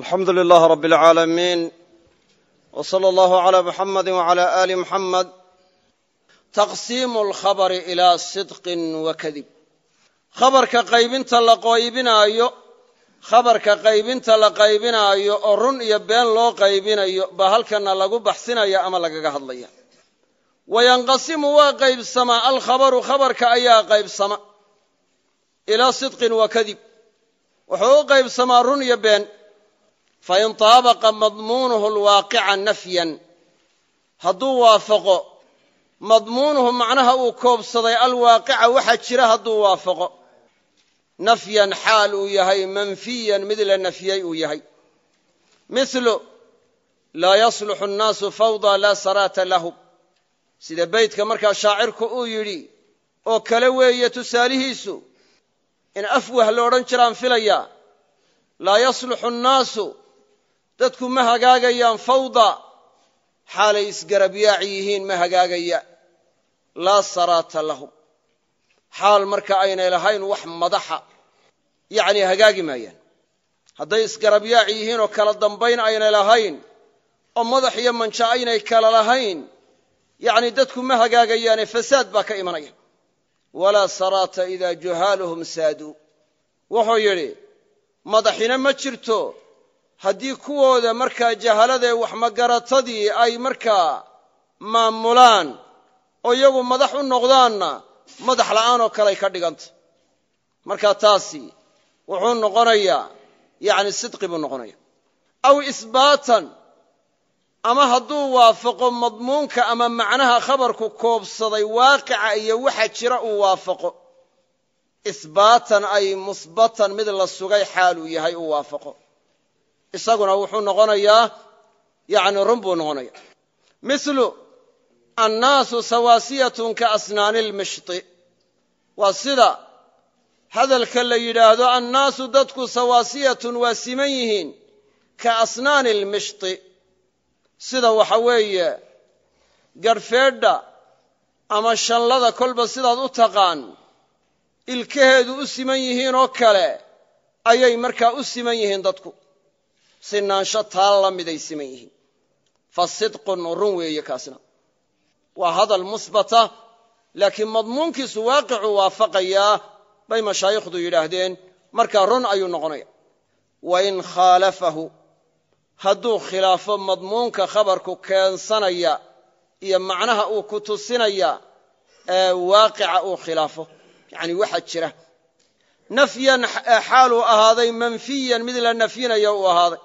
alxamdu lilaah rab اlcaalamiin w slى اllahu عlى muxamadi wعlى ali muxamed taqsiim اlkhabri ilىa sidqi wakadib khabarka qaybinta la qaybinaayo khabarka qaybinta la qaybinaayo oo run iyo been loo qaybinayo baa halkana lagu baxsinaya ama lagaga hadlaya wayanqasimu waa qaybsamaa alkhabaru khabarka ayaa qaybsama ilaa sidqin wa kadib wuxuu u qaybsamaa run iyo been fain taabaqa madmuunuhu alwaaqica nafyan hadduu waafaqo madmuunuhu macnaha uu koobsaday alwaaqica waxaa jira hadduu waafaqo nafyan xaal uu yahay manfiyan mid la nafyey uu yahay mithlu laa yasluxu annaasu fawda laa saraata lahum sida beydka markaa shaacirku uu yidhi oo kale weeye tusaalihiisu in afwah la odhan jiraan filayaa laa yasluxu annaasu dadku ma hagaagayaan fawda xaalay isgarabiyaac yihiin ma hagaagayaan laa saraata lahum xaal marka aynay lahayn wax madaxa yacni hagaagi maayaan hadday isgarabyaac yihiin oo kala dambayn aynay lahayn oo madax iyo manja aynay kala lahayn yacni dadku ma hagaagayaane fasaad baa ka imanaya walaa saraata idaa juhaaluhum saaduu wuxuu yidhi madaxina ma jirto haddii kuwooda markaa wax magaratadii ay markaa maamulaan oo iyagu madax u noqdaanna madax la'aan oo kale ay ka dhiganta markaa taasi wuxuu noqonayaa yacni sidqi buu noqonaya aw isbaatan ama hadduu waafaqo madmuunka ama macnaha khabarku koobsaday waaqica iyo waxa jira uu waafaqo isbaatan ay musbatan mid la sugay xaal uu yahay uu waafaqo isaguna wuxuu noqonayaa yani run buu noqonaya milu annaasu sawaasiyatun ka asnaani lmishti waa sida hadalka la yidhaahdo annaasu dadku sawaasiyatun waa siman yihiin ka asnaani lmishti sida waxa weeye garhfeedha ama shanlada kolba sidaad u taqaan ilkaheedu u siman yihiin oo kale ayay markaa u siman yihiin dadku sinaansho taa la miday siman yihiin sidqun run weeye kaasina waa hadal musbata laakiin madmuunkiisu waaqicu waafaqayaa bay mashaayikhdu yidhaahdeen markaa run ayuu noqonaya wa in khaalafahu hadduu khilaafo madmuunka khabarku keensanaya iyo macnaha uu ku tusinaya ee waaqica uu khilaafo yani waxa jira nafyan eh, xaaluu ahaaday manfiyan mid la nafyinayo uu ahaaday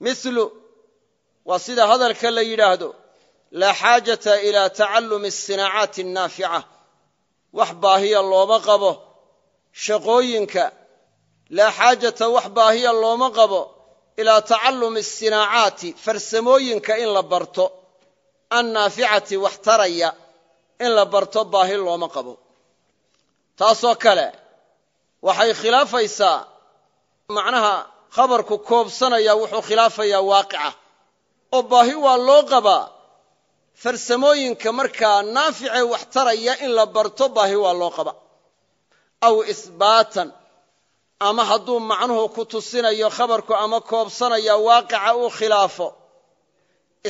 mil waa sida hadalka la yidhaahdo laa xaajata ilaa tacallumi asinaacaati annaafica wax baahiya looma qabo shaqooyinka laa xaajata wax baahiya looma qabo ilaa tacallumi asinaacaati farsamooyinka in la barto annaaficati wax taraya in la barto baahi looma qabo taasoo kale waxay khilaafaysaa macnaha khabarku koobsanaya wuxuu khilaafayaa waaqica oo baahi waa loo qabaa farsamooyinka markaa naafice wax taraya in la barto baahi waa loo qaba aw isbaatan ama hadduu macnuhu ku tusinayo khabarku ama koobsanaya waaqica uu khilaafo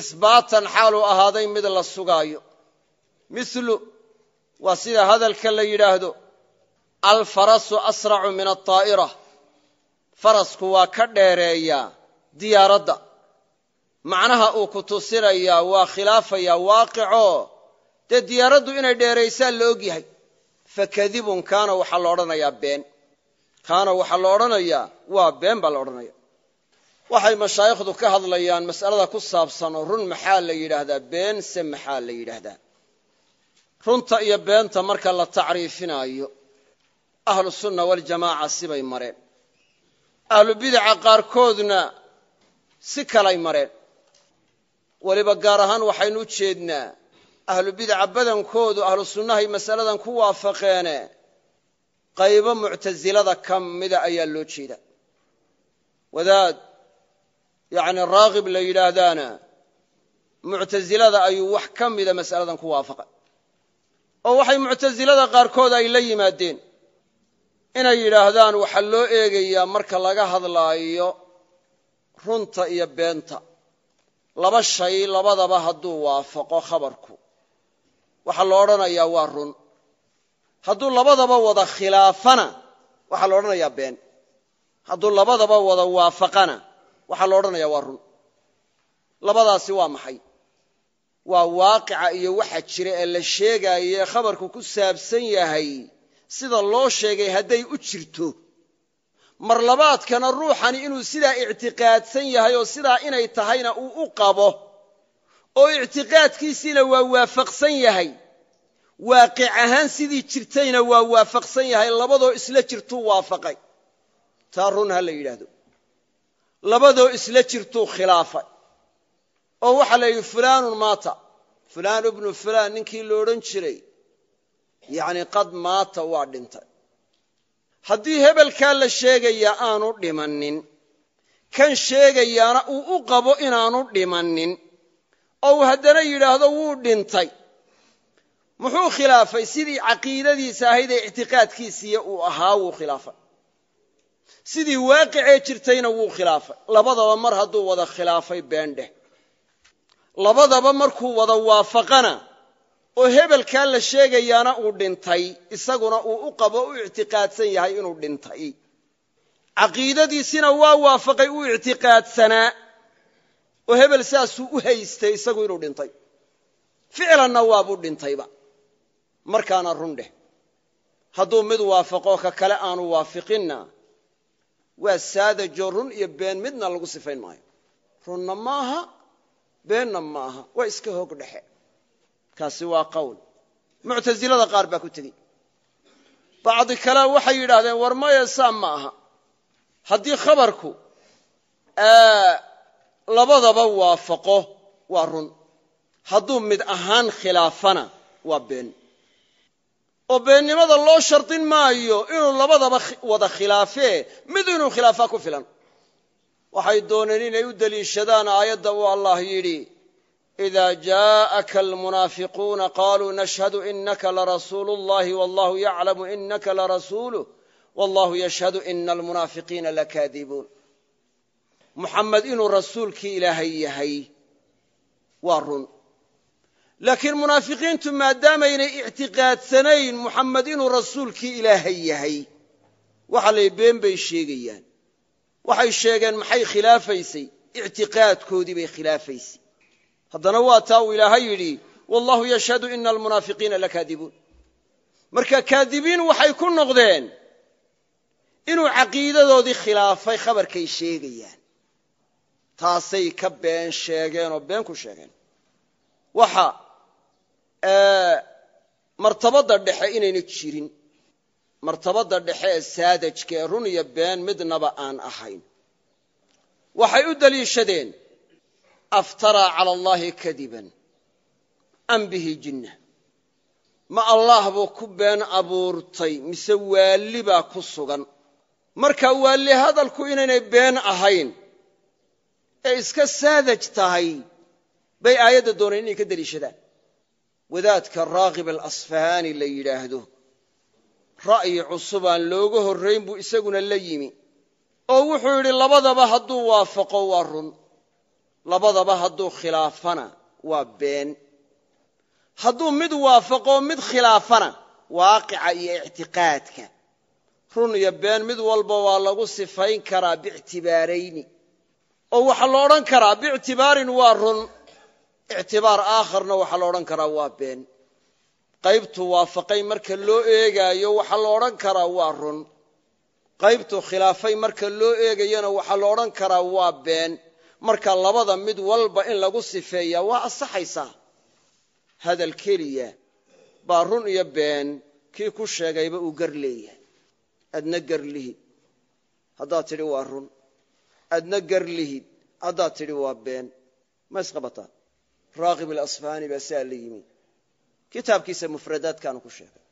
isbaatan xaaluu ahaaday mid la sugaayo milu waa sida hadalka la yidhaahdo alfarasu asracu min alطaa'ira farasku waa ka dheereeyaa diyaaradda macnaha uu ku tusinayaa waa khilaafayaa waaqicoo dee diyaaraddu inay dheeraysaa la og yahay fakadibun kaana waxaa la odhanayaa been kaana waxaa la odhanayaa waa been baa la odhanaya waxay mashaayikhdu ka hadlayaan mas'alada ku saabsan run maxaa la yidhaahdaa been se maxaa la yidhaahdaa runta iyo beenta marka la tacriifinaayo ahlusunna waljamaaca sibay mareen ahlubidaca qaarkoodna si kalay mareen weliba gaar ahaan waxaynu u jeednaa ahlubidaca badankoodu ahlu sunnahay masaladan ku waafaqeene qaybo muctasilada ka mida ayaa loo jeeda wadaad yacni raakib la yidhaahdaana muctasilada ayuu wax ka mida masaladan ku waafaqay oo waxay muctasilada qaarkood ay la yimaadeen inay yidhaahdaan waxaa loo eegayaa marka laga hadlaayo runta iyo beenta laba shay labadaba hadduu waafaqo khabarku waxaa lo odhanayaa waa run hadduu labadaba wada khilaafana waxaa lo odhanayaa been hadduu labadaba wada waafaqana waxaa lo odhanayaa waa run labadaasi waa maxay waa waaqica iyo waxa jira ee la sheegaayo ee khabarku ku saabsan yahay sida loo sheegay hadday u jirto mar labaadkana ruuxani inuu sidaa ictiqaadsan yahay oo sidaa inay tahayna uu u qabo oo ictiqaadkiisiina waa waafaqsan yahay waaqic ahaan sidii jirtayna waa waafaqsan yahay labadoo isla jirtuu waafaqay taa run ha la yidhaahdo labadoo isla jirtuu khilaafay oo waxaa la yidhi fulaanun maata fulaanu bnu fulaan ninkii loodhan jiray yacni qad maata waa dhintay haddii hebelkaa la sheegayaa aanu dhimannin kan sheegayaana uu u qabo inaanu dhimannin oo uu haddana yidhaahdo wuu dhintay muxuu khilaafay sidii caqiidadiisa ahayd ee ictiqaadkiisiiyo uu ahaa wuu khilaafay sidii waaqicee jirtayna wuu khilaafay labadaba mar hadduu wada khilaafay beendheh labadaba markuu wada waafaqana oo hebelkaa la sheegayaana uu dhintay isaguna uu u qabo u ictiqaadsan yahay inuu dhintay caqiidadiisina waa waafaqay u ictiqaadsanaa oo hebel saasuu u haystay isagu inuu dhintay ficlanna waabuu dhintayba markaana run dheh hadduu mid waafaqo ka kale aanu waafiqinna waa saadajoo run iyo been midna lagu sifayn maayo runna maaha beenna maaha waa iska hoog dhexe kaasi waa qowl muctasilada qaar baa ku tegey bacdi kale waxay yidhaahdeen war maya saa ma aha haddii khabarku eh, labadaba waafaqo waa run hadduu mid ahaan khilaafana waa been oo beennimada loo shardin maayo inuu labadaba wada khilaafee mid inuu khilaafaa ku filan waxay dooneen inay u deliishadaan aayadda uu allah yidhi إda jaءaka almunaafiquuna qaluu nashhadu inaka larasuulu اllahi wallahu yaclamu inaka larasuuluh wallahu yashhadu ina almunaafiqiina lakaadibuun muxamed inuu rasuulkii ilaahay yahay waa run laakiin munaafiqiintu maadaamaynay ictiqaadsanayn muxamed inuu rasuulkii ilaahay yahay waxa lay been bay sheegayaan waxay sheegeen maxay khilaafaysay ictiqaadkoodii bay khilaafaysay haddana waa taa uu ilaahay yidhi wallahu yashhadu ina almunaafiqiina la kaadibuun marka kaadibiin waxay ku noqdeen inuu caqiidadoodii khilaafay khabarkay sheegayaan taasay ka been sheegeen oo been ku sheegeen waxa martabadda dhexe inayna jirin martabadda dhexe ee saadajka ee run iyo been midnaba aan ahayn waxay u daliishadeen aftaraa cala allaahi kadiban am bihi jinna ma allaah buu ku been abuurtay mise waalli baa ku sugan marka waalli hadalku inaynay been ahayn ee iska saadaj tahay bay aayadda dooneen inay ka deliishadaan wadaadka raakib alasfahaani la yidhaahdo ra'yi cusubaan looga horrayn buu isaguna la yimi oo wuxuu yidhi labadaba hadduu waafaqo waa run labadaba hadduu khilaafana waa been hadduu mid waafaqo mid khilaafana waaqica iyo ictiqaadka run iyo been mid walba waa lagu sifayn karaa biictibaarayni oo waxaa la odhan karaa bictibaarin waa run ictibaar aakharna waxaa la odhan karaa waa been qaybtu waafaqay marka loo eegaayo waxaa la odhan karaa waa run qaybtu khilaafay marka loo eegayona waxaa la odhan karaa waa been marka labada mid walba in lagu sifeeya waa ansaxaysaa hadal keliya baa run iyo been kii ku sheegayba uu gar leeyahay adna gar lihid haddaad tidhi waa run adna gar lihid haddaad tidhi waa been ma isqabataa raaqib alasfaani baa siaa la yimi kitaabkiisa mufradaadkaanu ku sheegay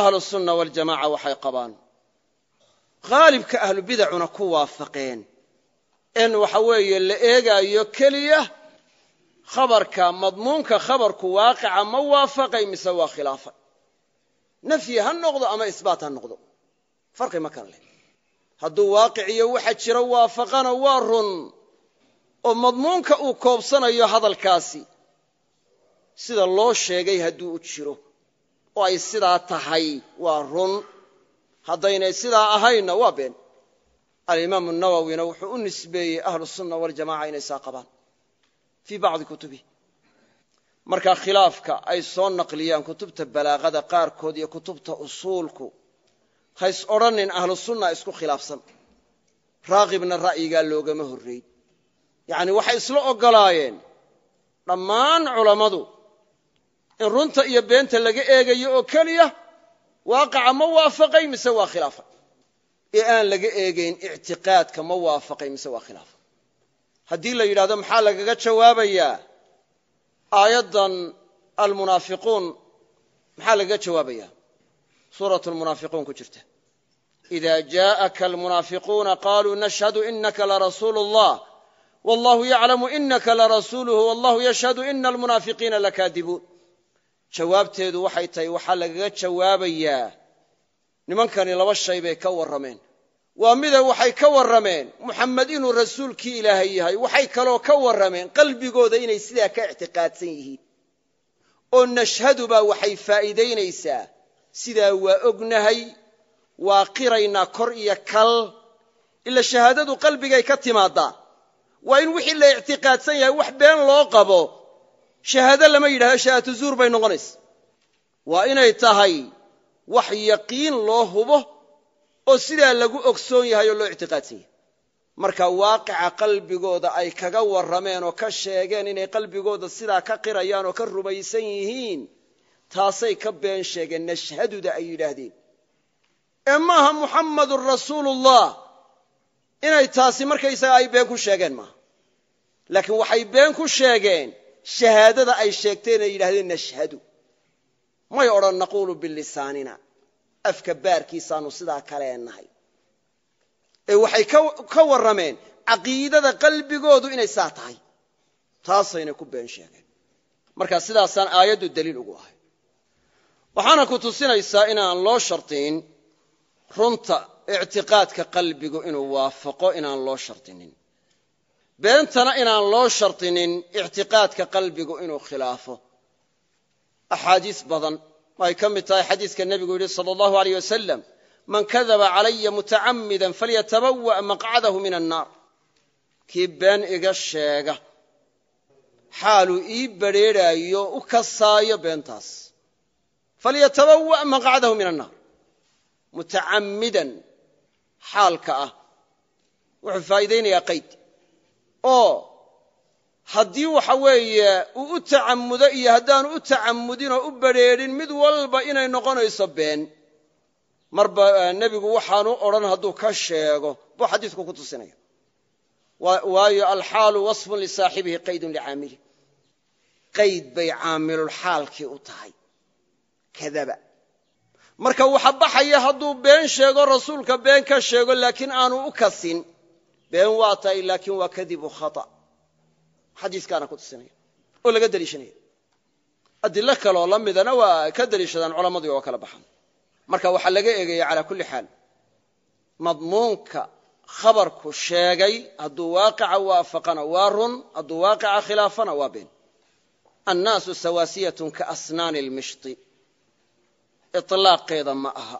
ahlu sunna waljamaaca waxay qabaan haalibka ahlubidacuna ku waafaqeen in waxa weeye la eegaayo keliya khabarka madmuunka khabarku waaqica ma waafaqay mise waa khilaafay nafyi ha noqdo ama isbaat ha noqdo farqi ma leh hadduu waaqiciyo waxa jira waafaqana waa run oo madmuunka uu koobsanayo hadalkaasi sida loo sheegay hadduu u jiro oo ay sidaa tahay waa run haddaynay sidaa ahaynna waa been alimaamu nawowina wuxuu u nisbeeyey ahlu sunna waljamaca inay saa qabaan fii bacdi kutubihi markaa khilaafka ay soo naqliyaan kutubta balaaqada qaarkood iyo kutubta usuulku hays odrhanin ahlu sunna isku khilaafsan raaqibna ra'yigaa loogama horreyn yacni waxay isla ogolaayeen dhammaan culammadu in runta iyo beenta laga eegayo oo keliya waaqaca ma waafaqay mise waa khilaafay ee aan laga eegayn ictiqaadka ma waafaqay mise waa khilaaf haddii la yidhahdo maxaa lagaga jawaabayaa aayaddan almunaafiquun maxaa lagaga jawaabaya suuratu lmunaafiquun ku jirta ida jaءaka almunaafiquuna qaluu nashhadu inaka larasuulu اllah wallahu yaclamu inaka larasuuluhu wallahu yashhadu ina almunaafiqiina lakaadibuun jawaabteedu waxay tahay waxaa lagaga jawaabayaa nimankani laba shay bay ka warrameen waa mida waxay ka warrameen muxammed inuu rasuulkii ilaahay yahay waxay kaloo ka warrameen qalbigooda inay sidaa ka ictiqaadsan yihiin oo nashhadu baa waxay faa'iidaynaysaa sidaa waa ognahay waa qiraynaa kor iyo kal ila shahaadadu qalbigay ka timaaddaa waa in wixii la ictiqaadsan yahay wax been loo qabo shahaado lama yidhahdo shahaatu zuur bay noqonaysa waa inay tahay wax yaqiin loo hubo oo sidaa lagu ogsoon yahay oo loo ictiqaadsan yahay marka waaqica qalbigooda ay kaga warrameen oo ka sheegeen inay qalbigooda sidaa ka qirayaan oo ka rumaysan yihiin taasay ka been sheegeen nashhaduda ay yidhaahdeen ee maaha muxammadun rasuulullah inay taasi marka markaysaga ay been ku sheegeen maaha laakiin waxay been ku sheegeen shahaadada ay sheegteen ay yidhahdeen nashhadu may odhan naquulu bilisaanina afka baarkiisaanu sidaa kaleenahay ee waxay ka warrameen caqiidada qalbigoodu inay saa tahay taasayna ku been sheegeen marka sidaasaan aayaddu daliil ugu ahay waxaana ku tusinaysaa inaan loo shardiyin runta ictiqaadka qalbigu inuu waafaqo inaan loo shardinin beentana inaan loo shardinin ictiqaadka qalbigu inuu khilaafo axaadiis badan ay ka mid tahay xadiiska nebigu yidhi sal allahu aleyh wasalam man kadaba calaya mutacammidan falyatabawa' maqcadahu min annaar kii been iga sheega xaaluu ii badrheedhaayo u kasaayo beentaas falyatabawa' maqcadahu min annaar mutacammidan xaalka ah wuxuu faa'iidaynayaa qayd haddii waxa weeye uu u tacammudo iyo haddaanu u tacammudinoo u badrheedhin mid walba inay noqonayso been marba eh, nebigu waxaanu odhan hadduu ka sheego buu xadiidku ku tusinaya waayo alxaalu wasfun lisaaxibihi qaydun licaamilih qayd bay caamilulxaalkii u tahay kadaba marka waxa baxaya hadduu been sheego rasuulka been ka sheego laakiin aanu u kasin been waa tahay laakiin waa kadibu khaa xadiikaana ku tusinaya oo laga deliishanaya adilo kaloo la midana waa ka deliishadaan culamadii oo kala baxan marka waxaa laga eegaya calaa kulli xaal madmuunka khabarku sheegay hadduu waaqica waafaqana waa run hadduu waaqica khilaafana waa been annaasu sawaasiyatun ka asnaani lmishti ilaaqeeda ma aha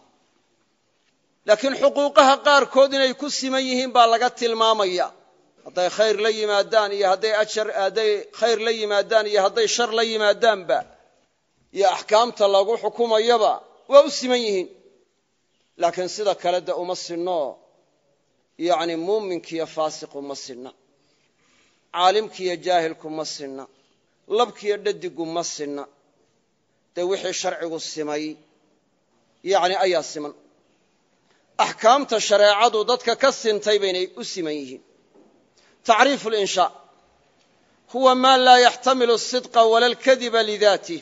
laakiin xuquuqaha qaarkood inay ku siman yihiin baa laga tilmaamaya hadday khayr la yimaadaan iyo hadday ajar hadday khayr la yimaadaan iyo hadday shar la yimaadaanba iyo axkaamta lagu xukumayaba waa u siman yihiin laakiin sida kale de uma sinno yacni muuminkiiyo faasiqu ma sinna caalimkiiyo jaahilku ma sinna labkiiyo dhadiggu ma sinna dee wixii sharcigu simay yacni ayaa siman axkaamta shareecadu dadka ka sintay baynay u siman yihiin tacriifu linshaa huwa maa laa yaxtamilu sidqa wala alkadiba lidaatih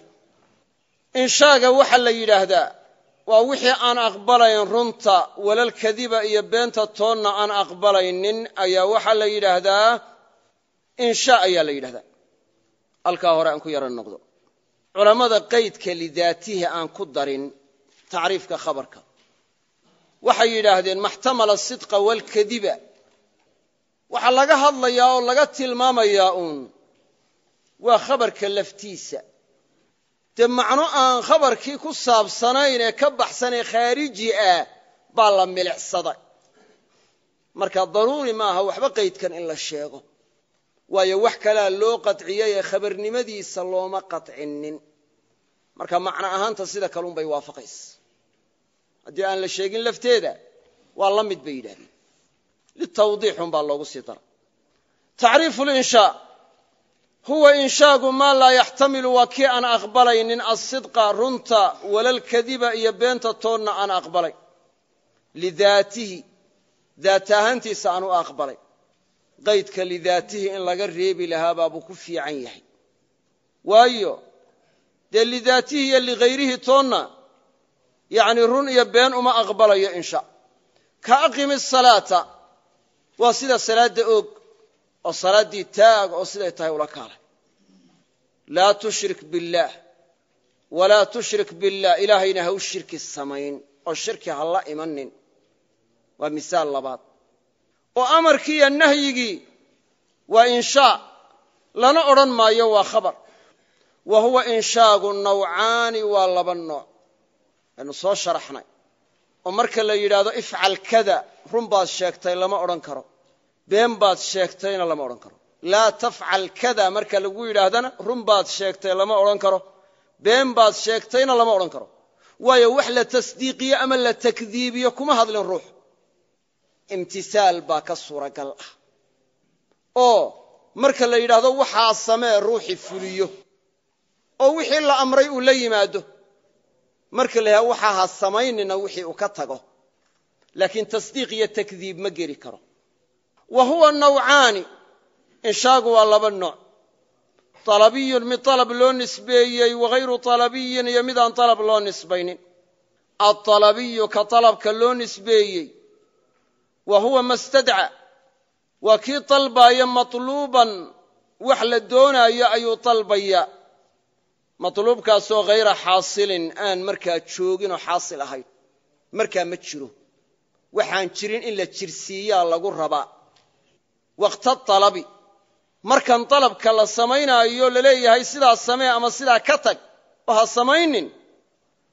inshaaga waxaa la yidhaahdaa waa wixii aan aqbalayn runta walalkadiba iyo beenta toonna aan aqbalaynin ayaa waxaa la yidhaahdaa inshaa ayaa la yidhahdaa halkaa hore aan ku yaro noqdo culammada qeydka lidaatihi aan ku darin tacriifka khabarka waxay yidhaahdeen maxtamala sidqa waxaa laga hadlayaa oo laga tilmaamayaa uun waa khabarka laftiisa dee macno aan khabarkii ku saabsanayn ee ka baxsan ee khaariji ah baa la milicsaday marka daruuri maaha waxba qaydkan in la sheego waayo wax kalaa loo qadciyay ee khabarnimadiisa looma qadcinin marka macno ahaanta sida kalun bay waafaqaysa haddii aan la sheegin lafteeda waa la mid bay yidhaahdeen litawdiixun baa loogu sii dara tacriifu linshaa huwa inshaagu maa laa yaxtamilu waa kii aan aqbalaynin alsidqa runta walalkadiba iyo beenta toonna aan aqbalay lidaatihi daat ahaantiisa aan u aqbalay qaydka lidaatihi in laga reebi lahaabaa buu ku fiican yahay waayo dee lidaatihi iyo lihayrihii toonna yacnii run iyo been uma aqbalayo insha ka aqimi salaata waa sida salaada og oo salaaddii taag oo siday tahay ula kaalay laa tushrik billaah walaa tushrik billah ilaahayna ha u shirki samayn oo shirki ha la imanin waa misaal labaad oo amarkii iyo nahyigii waa inshaa lana odhan maayo waa khabar wa huwa inshaagu nawcaani waa laba nooc aynu soo sharaxnay oo marka la yidhaahdo ifcal kada run baad sheegtay lama odhan karo been baad sheegtayna lama odhan karo laa tafcal kada marka lagu yidhaahdana run baad sheegtay lama odhan karo been baad sheegtayna lama odhan karo waayo wax la tasdiiqiyo ama la takdiibiyo kuma hadlin ruux imtisaal baa ka suuragal ah oo marka la yidhaahdo waxaa samee ruuxi fuliyo oo wixii la amray uu la yimaado marka la yidhahdo waxaa ha samaynina wixii uu ka tago laakiin tasdiiq iyo takdiib ma geli karo wa huwa nawcaani inshaagu waa laba nooc dalabiyun mid dalab loo nisbeeyey wahayru dalabiyin iyo mid aan dalab loo nisbaynin addalabiyu ka dalabka loo nisbeeyey wa huwa ma stadca waa kii dalbaaya matluuban wax la doonaayo ayuu dalbaya matluubkaasoo hayra xaasilin aan markaa jooginoo xaasil ahayn markaa ma jiro waxaan jirin in la jirsiiyaa lagu rabaa waqta alabi markan dalabka la samaynaayo laleeyahay sidaa samee ama sidaa ka tag oo ha samaynin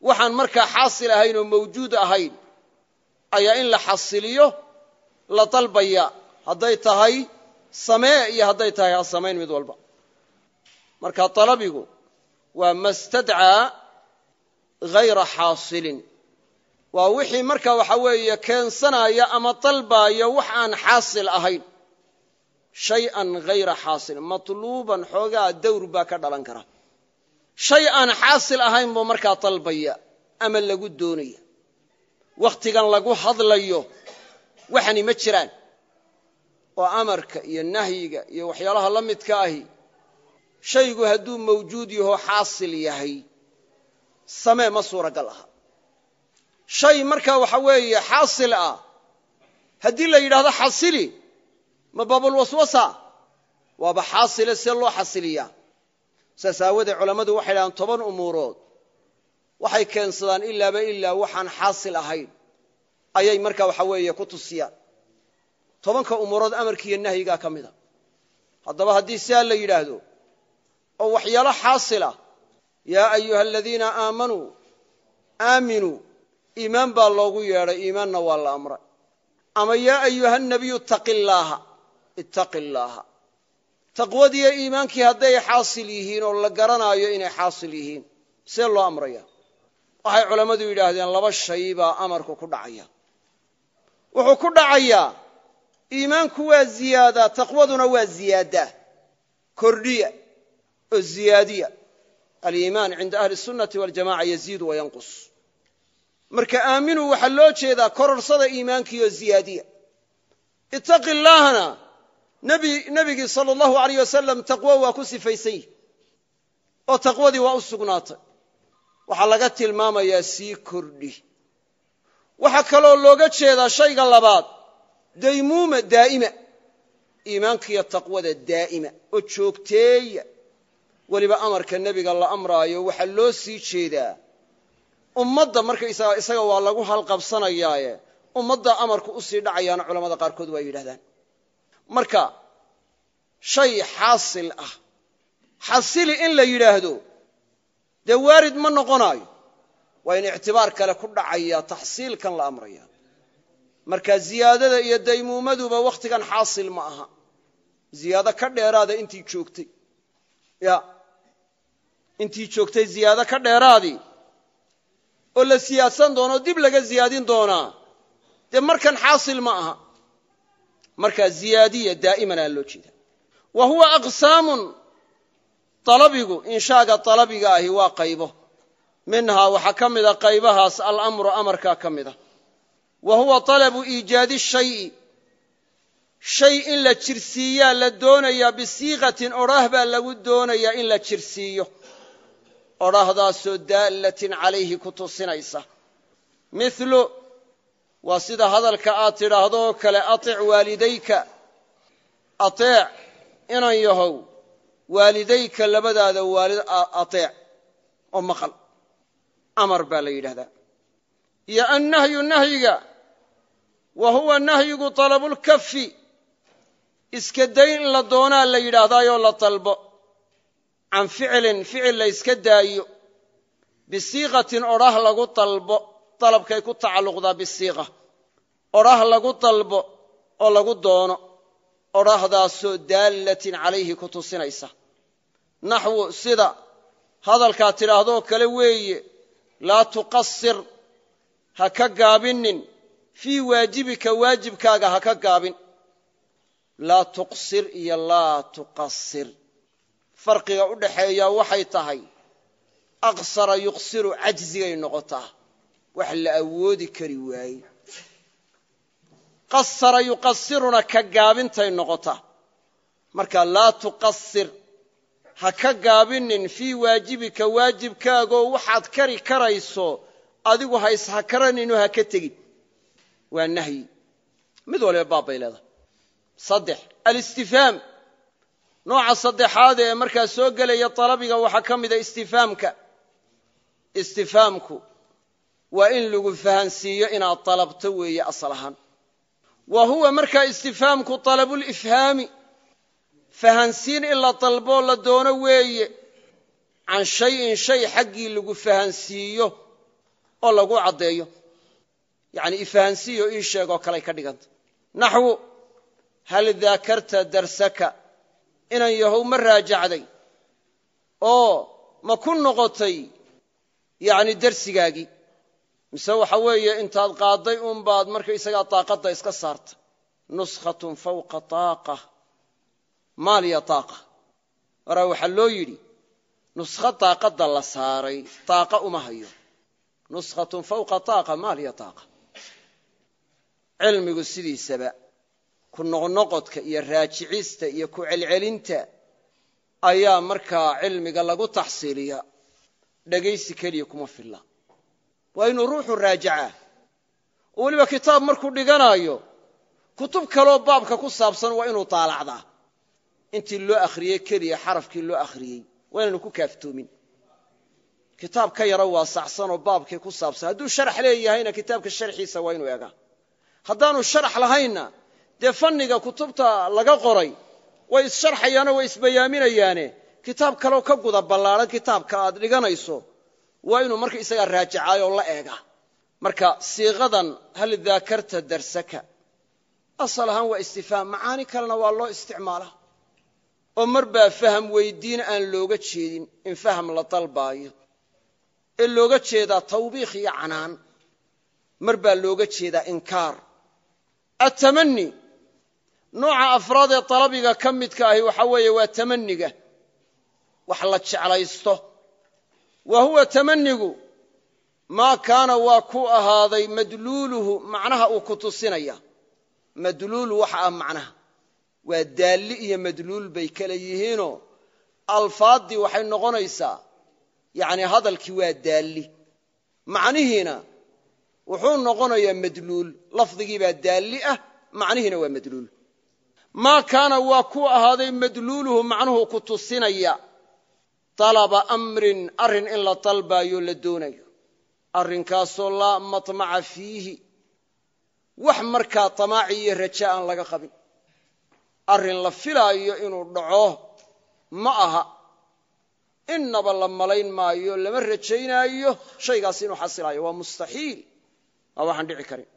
waxaan markaa xaasil ahayn oo mawjuud ahayn ayaa in la xasiliyo la dalbaya hadday tahay samee iyo hadday tahay ha samayn mid walba marka alabigu waa ma stadcaa hayra xaasilin waa wixii markaa waxa weeye keensanaaya ama dalbaayo wax aan xaasil ahayn shay-an hayra xaasil matluuban xoogaa dawr baa ka dhalan kara shay aan xaasil ahayn buu markaa dalbaya ama lagu doonaya wakhtigan lagu hadlayo waxani ma jiraan oo amarka iyo nahyiga iyo waxyaalaha la midka ahi shaygu hadduu mawjuud yaho xaasil yahay samee ma suuragal aha shay markaa waxa weeye xaasil ah haddii la yidhaahdo xasili ma baabulwaswasa waaba xaasile see loo xasiliyaa saas aawadee culammadu waxay dhahaan toban umuurood waxay keensadaan ilaaba ilaa waxaan xaasil ahayn ayay markaa waxa weeye ku tusiyaan tobanka umuurood amarkiiyo nahyigaa ka mid a haddaba haddii sidaa la yidhaahdo oo waxyaalo xaasilah yaa ayuha aladiina aamanuu aaminuu iimaan baa loogu yeedhay iimaanna waa la amray ama yaa ayuha nabiyu taqi ittaqi llaaha taqwadii iyo iimaankii hadday xaasil yihiin oo la garanaayo inay xaasil yihiin see loo amraya waxay culammadu yidhaahdeen laba shay baa amarku ku dhacaya wuxuu ku dhacayaa iimaanku waa ziyaadaa taqwaduna waa ziyaada kordhiya oo ziyaadiya aliimaan cinda ahli sunnati waljamaca yaziidu wayanqus marka aaminu waxaa loo jeedaa kororsada iimaankiiyo ziyaadiya ittaqi nebigii sal allahu alayh wasalam taqwo waa ku sifaysan yihi oo taqwadii waa u sugnaatay waxaa laga tilmaamayaa sii kordhi waxaa kaloo looga jeedaa shayga labaad daymuuma daa'ima iimaankiiyo taqwada daa'ima oo joogteeya weliba amarka nebiga la amraayo waxaa loo sii jeedaa ummadda markaisaga isaga waa lagu halqabsanayaaye ummadda amarku usii dhacayaana culamada qaarkood waa yidhahdaan marka shay xaasil ah xasili in la yidhaahdo dee waarid ma noqonaayo waa in ictibaar kale ku dhacaya taxsiilkan la amraya marka ziyaadada iyo daymuumaduba wakhtigan xaasil ma aha ziyaado ka dheeraada intii joogtay ya intii joogtay ziyaado ka dheeraadii oo la siyaadsan doonoo dib laga ziyaadin doonaa dee markan xaasil ma aha markaa ziyaadiya daa'imana loo jeeda wa huwa aqsaamun alabigu inshaaga alabiga ahi waa qaybo minhaa waxaa ka mida qaybahaas alamru amarkaa ka mida wa huwa alabu iijaadi shayi shay in la jirsiiyaa la doonayaa bisiikatin odhaah baa lagu doonayaa in la jirsiiyo odhaahdaasoo daallatin calayhi ku tusinaysa waa sida hadalka aad tidhaahdooo kale atic waalidayka ateec inan yahow waalidayka labadaada waalid ateec oo maqal amar baa la yidhahdaa iyo annahyu nahyiga wa huwa nahyigu talabulkafi iska dayn in la doonaa la yidhaahdaayoo la dalbo can ficilin ficil la yska daayo bisiiqatin odhah lagu dalbo dalabkay ku tacalluqdaa bisiiqa odhaah lagu dalbo oo lagu doono odhaahdaasoo daallatin calayhi ku tusinaysa naxwu sida hadalkaad tidhaahdoo kale weeye laa tuqasir ha ka gaabinin fii waajibika waajibkaaga ha ka gaabin laa tuqsir iyo laa tuqasir farqiga u dhaxeeyaa waxay tahay aqsara yuqsiru cajzigay noqotaa wax la awoodi kari waaye qasara yuqasiruna ka gaabintay noqota marka laa tuqasir ha ka gaabinin fii waajibika waajibkaagoo waxaad kari karayso adigu ha isha karaninoo ha ka tegin waa nahyi mid waliba baabbay leedahay saddex alistifhaam nooca saddexaad ee markaa soo gelaya alabiga waxaa ka mida ah istifhaamka istifhaamku waa in lagu fahansiiyo inaad talabto weeye asal ahaan wa huwa markaa istifhaamku dalabulifhaami fahansiin in la dalboo la doono weeye can shay in shay xaggii lagu fahansiiyo oo lagu caddeeyo yacni ifahansiiyo ii sheeg oo kalay ka dhiganta naxwu hal daakarta darsaka inan yahow ma raajacday oo ma ku noqotay yacni darsigaagii mise waxa weeye intaad qaaday unbaad isagaa daaqadda iska saarta nuskhatun fawqa taaqa maaliya taaqa waraa waxaa loo yidhi nuskho taaqada la saaray taaqa uma hayo nuskhatun fawqa taaqa maaliya taaqa cilmigu sidiisaba ku noqnoqodka iyo raajicista iyo ku celcelinta ayaa markaa cilmiga lagu taxsiiliya dhegaysi keliya kuma filla waa inuu ruuxu raajaca oo weliba kitaab markuu dhiganaayo kutub kaleoo baabka ku saabsan waa inuu daalacdaa intii loo akhriyey keliya xarafkii loo akhriyey waa inaynu ku kaaftoomin kitaab ka yaro waasacsanoo baabkii ku saabsan hadduu sharax leeyahayna kitaabka sharxiisa waa inuu ega haddaanu sharax lahaynna dee fanniga kutubta laga qoray way is sharxayaanoo way isbayaaminayaane kitaab kaleoo ka guda ballaaran kitaabka aad dhiganayso waa inuu marka isagaa raajacaayo oo la eega marka siiqadan hal daakarta darsaka asal ahaan waa istifhaam macaani kalena waa loo isticmaalaa oo marbaa faham weydiin aan looga jeedin in faham la dalbaayo ee looga jeedaa tawbiikh iyo canaan mar baa looga jeedaa inkaar atamani nooca afraad ee dalabiga ka midka ahi waxaa weeye waa tamaniga wax la jeclaysto wa huwa tamanigu maa kaana waa ku ahaaday madluuluhu macnaha uu ku tusinaya madluul waxa ah macnaha waa daalli iyo madluul bay kala yihiinoo alfaaddii waxay noqonaysaa yacni hadalkii waa daalli macnihiina wuxuu noqonayaa madluul lafdigii baa daalli ah macnihiina waa madluul maa kaana waa ku ahaaday madluuluhu macnuhu ku tusinaya talaba amrin arrin in la dalbaayo la doonayo arrinkaasoo laa maطmaca fiihi wax markaa tamaaci iyo raja aan laga qabin arrin la filaayo inuu dhaco ma aha innaba la malayn maayo lama rajaynaayo shaygaas inuu xasilaayo waa mustaxiil waa waxaan dhici karin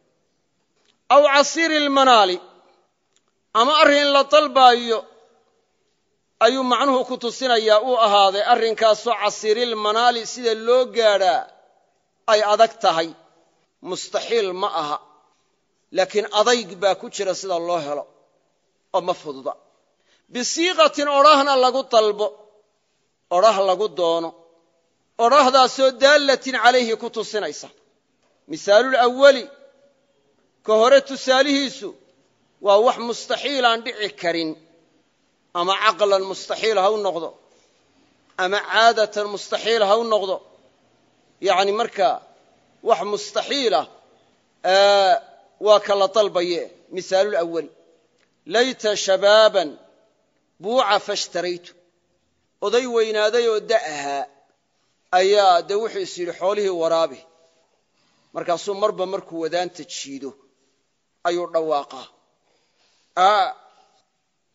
aw casiiri lmanaali ama arrin in la dalbaayo ayuu macnuhu ku tusinayaa uu ahaaday arrinkaasoo casiiril manaali sida loo gaadhaa ay adag tahay mustaxiil ma aha laakiin adayg baa ku jira sida loo helo oo ma fududa bisiiqatin odhahna lagu dalbo odhaah lagu doono odhahdaasoo daallatin calayhi ku tusinaysa misaalul awali ka hore tusaalihiisu waa wax mustaxiilaan dhici karin ama caqlan mustaxiil ha u noqdo ama caadatan mustaxiil ha u noqdo yacni marka wax mustaxiilah waa ka la dalbaye misaalulawali layta shabaaban buuca fashtaraytu oday weynaaday oo da ahaa ayaa dee wuxuu is yidhi xoolihii waraabi markaasuu marba markuu wadaanta jiido ayuu dhawaaqaa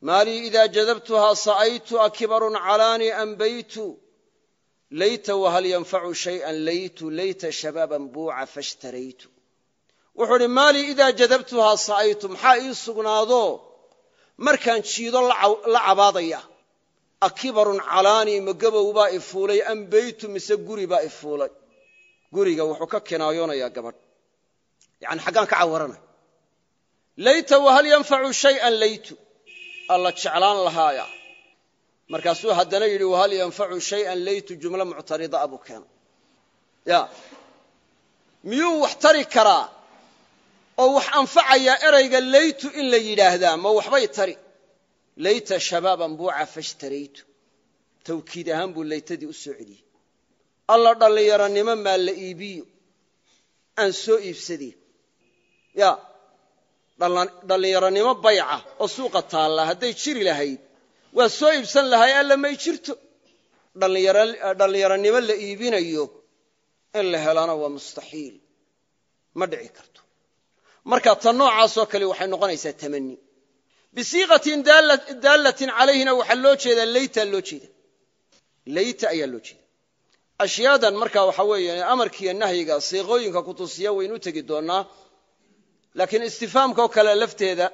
maalii idaa jadabtuhaa sa'aytu akibarun calaanii anbaytu layta wahal yanfacu shay'an laytu layta shabaaban buuca fashtaraytu wuxuu idhi maalii idaa jadabtuhaa sa'aytu maxaa ii sugnaado markaan jiido la cabaadaya akibarun calaanii ma gabow baa i fuulay mise guri baa i guriga wuxuu ka kinaayoonayaa gabadh yacani xaggaan ka cawaranay layta wahal yanfacu shay'an laytu alla jeclaan lahaaya markaasuu haddana yidhi wahal yanfacu shayan laytu jumla muctarida buu keenay ya miyuu wax tari karaa oo wax anfacayaa erayga laytu in la yidhaahdaa ma waxbay tari layta shabaaban buuca fashtaraytu towkiid ahaan buu laytadii usoo celiyey alla dhallinyaronimo maa la iibiyo aan soo iibsadee ya dhallinyaronimo bayca oo suuqa taalla hadday jiri lahayd waa soo iibsan lahay alla may jirto dhallinyaronimo la iibinayo in la helana waa mustaxiil ma dhici karto marka ta noocaasoo kale waxay noqonaysaa tamani bisiiqatin daallatin calayhina waxaa loo jeedaa leyta loo jeeda leyta ayaa loo jeeda ashyaadan marka waxa weeye amarkiiyo nahyiga siiqooyinka kutusiya waynu u tegi doonaa laakiin istifhaamkao kale lafteeda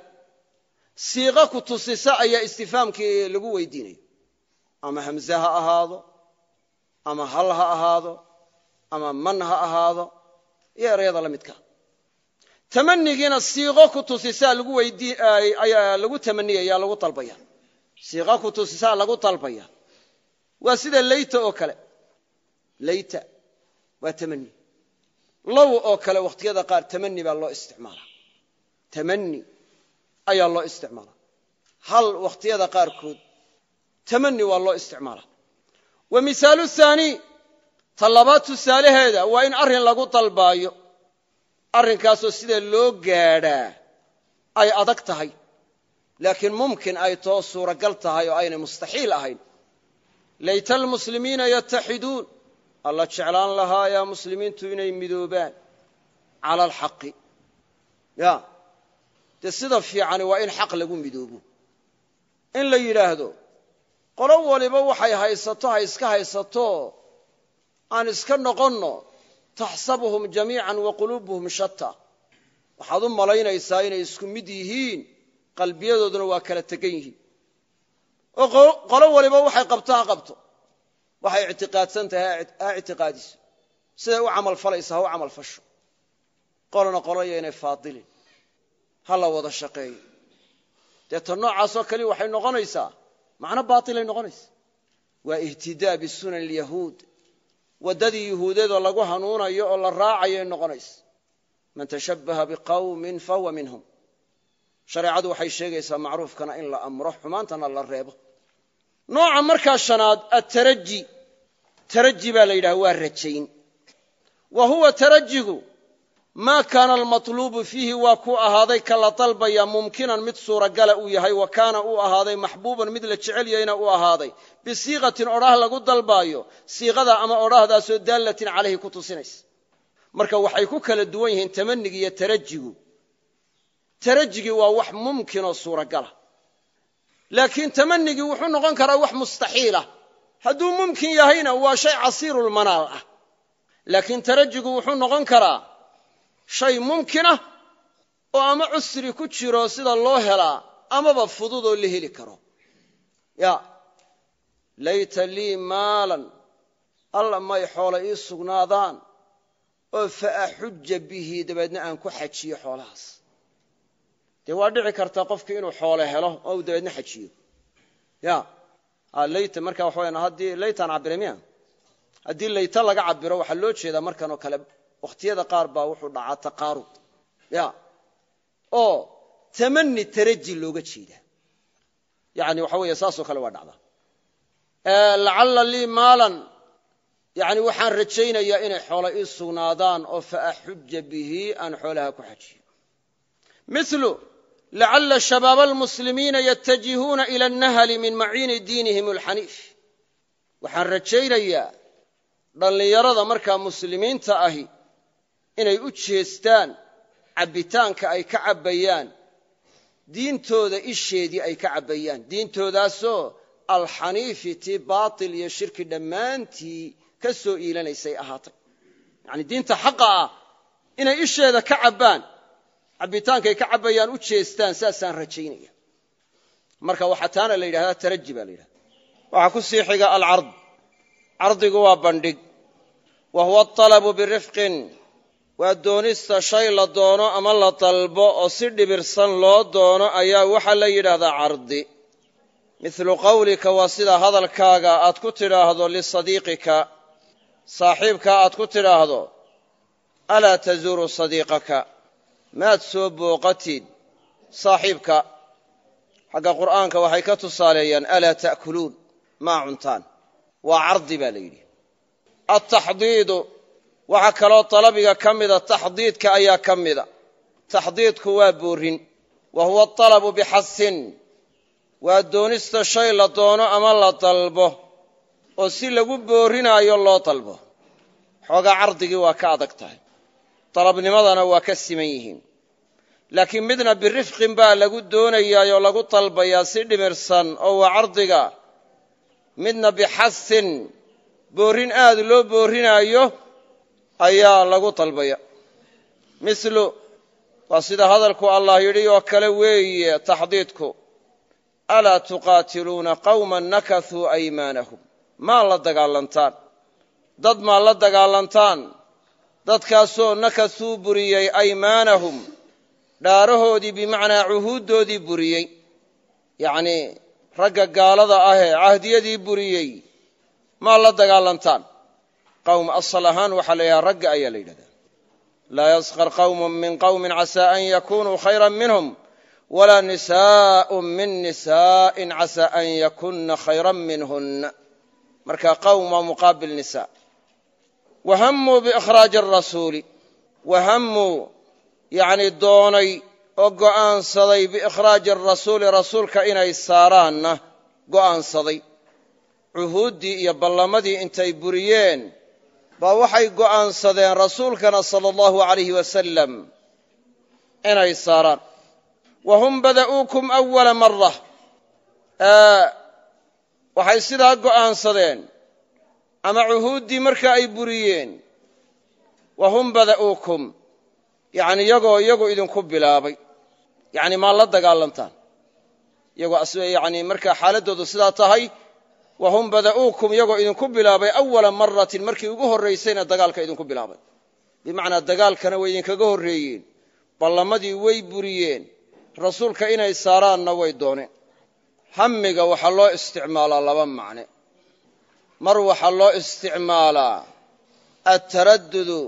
siiqo ku tusisa ayaa istifaamkii lagu weydiinaya ama hamze ha ahaado ama hal ha ahaado ama man ha ahaado iyo ereyada la midka tamanigiina siiqo ku tusisaa lagu tamaniyaya lagu dalbaya siiqo ku tusisaa lagu dalbaya waa sida leyta oo kale leyta waa tamani low oo kale wakhtiyada qaar tamani baa loo isticmaala tamani ayaa loo isticmaalaa hal wakhtiyada qaarkood tamani waa loo isticmaalaa wa mihaalu haani tallabaad labaad tusaalaheeda waa in arrin lagu dalbaayo arrinkaasoo sida loo gaadhaa ay adag tahay laakiin mumkin ay too suuragal tahay oo aynay mustaxiil ahayn layta almuslimiina yataxiduun alla jeclaan lahaa yaa muslimiintu inay midoobaan cala alxaqi ya de sida fiicani waa in xaq lagu midoobo in la yidhaahdo qolo waliba waxay haysato ha iska haysato aan iska noqonno taxsabuhum jamiican wa quluubuhum shatta waxaad u malaynaysaa inay isku mid yihiin qalbiyadooduna waa kala tegan yihiin oo qolo waliba waxay qabto ha qabto waxay ictiqaadsan tahay ha ictiqaadiso siday u camal falaysa ha u camal fasho qolona qolo iyo inay faadilin ha la wada shaqeeyo deeta noocaasoo kali waxay noqonaysaa macno baailay noqonaysa waa ihtidaa bisunan lyahuud waddadii yahuudeedoo lagu hanuunayo oo la raacayay noqonaysa man tashabbaha biqawmin fahuwa minhum shareecadu waxay sheegaysaa macruufkana in la amro xumaantana la reebo nooca markaa shanaad ataraji taraji baa la yidhaha waa rajayn wa huwa tarajigu maa kaana almatluubu fiihi waa ku ahaaday ka la dalbaya mumkinan mid suuragala uu yahay wa kaana uu ahaaday maxbuuban mid la jecelyayna yahayna uu ahaaday bisiiqatin odhaah lagu dalbaayo siiqada ama odhaahdaasoo daallatin calayhi ku tusinaysa marka waxay ku kala duwan yihiin tamanigi iyo tarajigu tarajigi waa wax mumkinoo suuragala laakiin tamanigii wuxuu noqon karaa wax mustaxiilah hadduu mumkin yahayna waa shay casiirulmanaal ah laakiin tarajigu wuxuu noqon karaa shay mumkin ah oo ama cusri ku jiro sida loo helaa amaba fudud oo la heli karo ya layta lii maalan alla may xoola ii sugnaadaan oo fa axuja bihi dabeedna aan ku xajiyo xoolahaas dee waa dhici kartaa qofkii inuu xoole helo oo uu dabeedna xajiyo ya layta marka waxa haddii laytaan cabira haddii layta laga cabiro waxaa loo jeedaa markan oo kale wakhtiyada qaar baa wuxuu dhacaa taqaarud ya oo tamani taraji looga jeeda yani waxa weeye saasoo kale waa dhacda lacalla lii maalan yani waxaan rajaynayaa inay xoolo ii sugnaadaan oo faaxuja bihi aan xoolaha ku xajiyo milu lacalla shabaaba almuslimiina yatajihuuna ila annahali min maciini diinihim alxaniif waxaan rajaynayaa dhallinyarada markaa muslimiinta ahi inay u jeestaan cabbitaanka ay ka cabbayaan diintooda isheedii ay ka cabbayaan diintoodaasoo alxaniifi tii baatil iyo shirki dhammaantii ka soo iilanaysay ahaatay yacnii diinta xaqa ah inay isheeda ka cabbaan cabbitaankay ka cabbayaan u jeestaan saasaan rajaynaya marka waxaa taana la yidhahdaa taraji baa la yidhahda waxaa ku sii xiga alcard cardigu waa bandhig wa huwa alabu birifqin waa doonista shay la doono ama la dalbo oo si dhibirsan loo doono ayaa waxaa la yidhaahdaa cardi mithlu qawlika waa sida hadalkaaga aad ku tidhaahdo lisadiiqika saaxiibka aad ku tidhaahdo alaa tazuuru sadiiqaka maad soo booqatid saaxiibka xagga qur'aanka waxay ka tusaaleeyaan alaa ta'kuluun maa cuntaan waa cardi baa la yidhi waxaa kaloo dalabiga ka mida taxdiidka ayaa ka mid a taxdiidku waa boorin wa huwa alabu bixasin waa doonista shay la doono ama la dalbo oo si lagu boorinaayo loo dalbo xoogaa cardigii waa ka adag tahay dalabnimadana waa ka siman yihiin laakiin midna birifqin baa lagu doonayaayoo lagu dalbayaa si dhimirsan oo waa cardiga midna bixasin boorin aada loo boorinaayo ayaa lagu dalbaya milu waa sida hadalku allah yidhi oo kale weeye taxdiidku alaa tuqaatiluuna qawman nakathuu aymaanahum maa la dagaalantaan dad maa la dagaalantaan dadkaasoo nakathuu buriyey aymaanahum dhaarahoodii bimacnaa cuhuuddoodii buriyey yacnii ragga gaalada ahee cahdiyadii buriyey maa la dagaalantaan qowm asal ahaan waxaa la yidhaha ragga ayaa la yidhahdaa laa yaskar qowmun min qowmin casaa an yakunuu khayra minhum walaa nisaa'un min nisaa'in casaa an yakunna khayran minhunna marka qowm waa muqaabil nisaa wahammuu biikhraaji arasuuli wahammuu yacnii doonay oo go'aansaday biikhraaji arasuuli rasuulka inay saaraanna go'aansaday cuhuuddii iyo ballamadii intay buriyeen baa waxay go'aansadeen rasuulkana sala allahu calayhi wasalam inay saaraan wa hum bada'uukum awala mara waxay sidaa go'aansadeen ama cuhuuddii marka ay buriyeen wa hum bada'uukum yacni iyagoo iyagu idinku bilaabay yacni maa la dagaalantaan iyagoo yani markaa xaaladdoodu sidaa tahay wahum bada'uukum iyagoo idinku bilaabay awala maratin markii ugu horreysayna dagaalka idinku bilaabay bimacnaa dagaalkana way idinkaga horreeyeen ballamadii way buriyeen rasuulka inay saaraanna way dooneen hammiga waxaa loo isticmaalaa laba macne mar waxaa loo isticmaalaa ataraddudu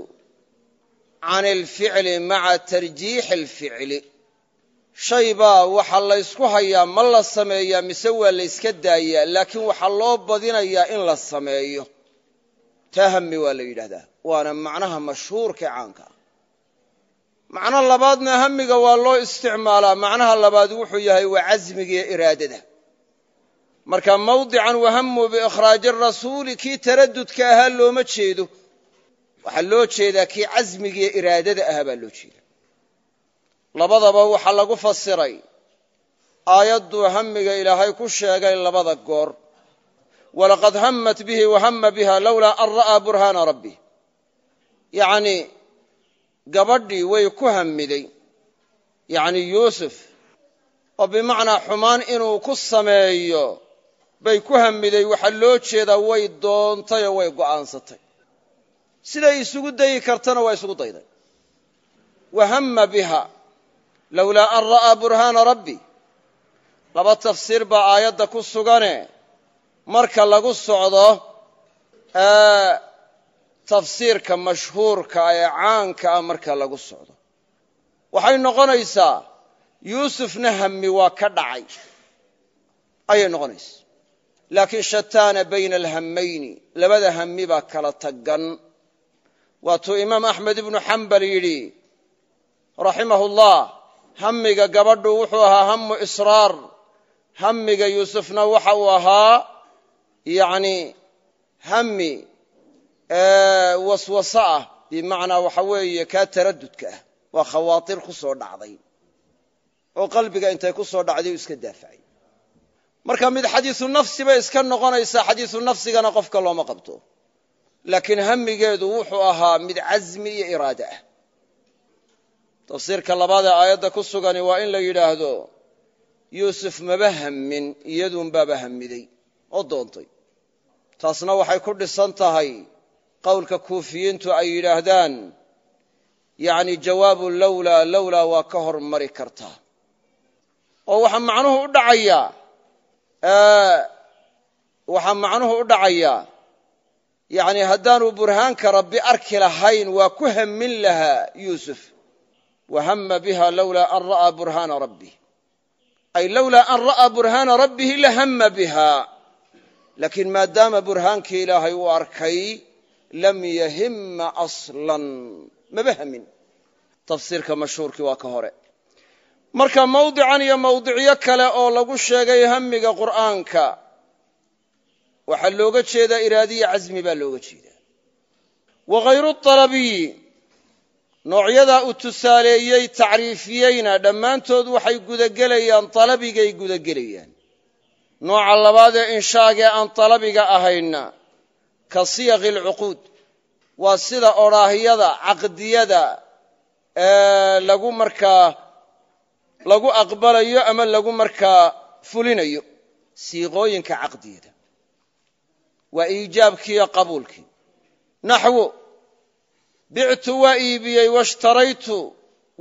can alficli maca tarjiixi alficli shay baa waxa la ysku hayaa ma la sameeyaa mise waa la yska daayaa laakiin waxaa loo badinayaa in la sameeyo taa hammi waa la yidhaahdaa waana macnaha mashhuurka caankaa macno labaadna hamiga waa loo isticmaalaa macnaha labaad wuxuu yahay waa casmiga iraadada marka mawdican wahamuu biikhraaji rasuuli kii taradudka ahaa looma jeedo waxaa loo jeedaa kii casmiga iraadada ahaa baa loo jeeda labadaba waxaa lagu fasiray aayadduu hammiga ilaahay ku sheegay labada goor walaqad hammat bihi wahama biha lowlaa an ra'aa burhaana rabbi yacnii gabadhii way ku hamiday yacnii yuusuf oo bimacnaa xumaan inuu ku sameeyo bay ku hamiday waxaa loo jeedaa way doontay oo way go'aansatay siday isugu dayi kartana waa isugu dayday wahama biha lowlaa an ra'aa burhaana rabbi laba tafsiir baa aayadda ku sugane marka lagu socdo tafsiirka mashhuurka ah ee caanka ah marka lagu socdo waxay noqonaysaa yuusufna hammi waa ka dhacay ayay noqonaysaa laakiin shataana bayna alhammayni labada hammi baa kala tagan waatuu imaam axmed ibnu xambal yidhi raximahu llah hammiga gabadhu wuxuu ahaa hamu israar hamiga yuusufna waxa uu ahaa yani hami waswaso ah bimacnaa waxa weeye kaa taradudka ah waa khawaatir ku soo dhacday oo qalbiga intay ku soo dhacday u iska daafacay marka mid xadiisu bay iska noqonaysaa xadiisu nafsigana qofka looma qabto laakiin hamigeedu wuxuu ahaa mid casmi iyo iraade ah tafsiirka labaad ee aayadda ku sugani waa in la yidhaahdo yuusuf maba hamin iyaduunbaaba hamiday oo doontay taasna waxay ku dhisan tahay qowlka kuufiyiintu ay yidhaahdaan yacni jawaabu lowlaa lowlaa waa ka hormari kartaa oo waxaa macnuhu u dhacayaa waxaa macnuhu u dhacayaa yacni haddaanu burhaanka rabbi arki lahayn waa ku hamin lahaa yuusuf wahama biha lowlaa an ra'aa burhaana rabbih ay lowlaa an ra'aa burhaana rabbihi lahama biha laakiin maadaama burhaankii ilaahay uu arkay lam yahima aslan maba hamin tafsiirka mashhuurkii waa ka hore marka mawdican iyo mawdicyo kale oo lagu sheegay hamiga qur'aanka waxaa looga jeedaa iraadiya casmi baa looga jeedaa wa noocyadaa uu tusaaleeyey tacriifiyeyna dhammaantood waxay gudagelayaan dalabigay gudagelayaan nooca labaad ee inshaagee aan dalabiga ahayna ka siyaqi alcuquud waa sida odhaahyada caqdiyada lagu markaa lagu aqbalayo ama lagu markaa fulinayo siiqooyinka caqdiyada waa iijaabkiiyo qabuulkii naxwo bictu waa iibiyey washtaraytu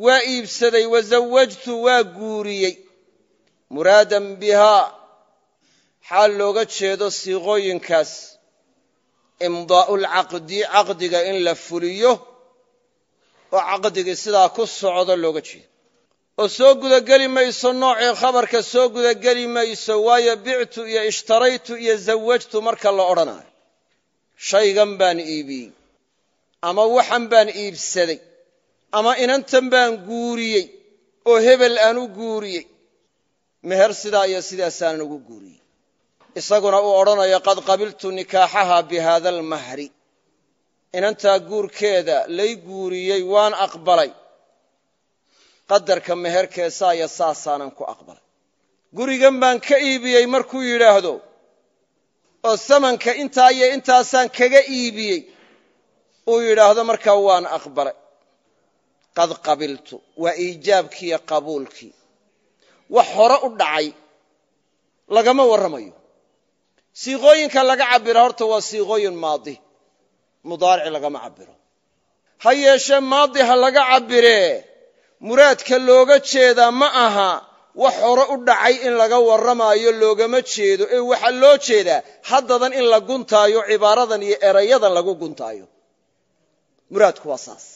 waa iibsaday wasawajtu waa guuriyey muraadan bihaa xaal looga jeedo siiqooyinkaas imdaa'u lcaqdi caqdiga in la fuliyo oo caqdigii sidaa ku socdo looga jeedo oo soo gudageli mayso noocii khabarka soo gudageli mayso waayo bictu iyo ishtaraytu iyo zawajtu marka la odhanayo shaygan baan iibiyey ama waxan baan iibsaday ama inantan baan guuriyey oo hebel aan u guuriyey meher sidaa iyo sidaasaanan ugu guuriyey isaguna uu odhanayo qad qabiltu nikaaxaha bi haada almahri inantaa guurkeeda lay guuriyey waan aqbalay qadarka meherkeesaaya saasaanan ku aqbalay gurigan baan ka iibiyey markuu yidhaahdo oo samanka intaa iyo intaasaan kaga iibiyey uu yidhaahdo markaa waan aqbalay qad qabiltu waa iijaabkii iyo qabuulkii wax hore u dhacay lagama warramayo siiqooyinka laga cabiro horta waa siiqooyin maadi mudaaric lagama cabiro ha yeeshee maadi ha laga cabiree muraadka looga jeedaa ma aha wax hore u dhacay in laga warramaayo loogama jeedo ee waxa loo jeedaa haddadan in la guntaayo cibaaradan iyo erayadan lagu guntaayo muraadku waa saas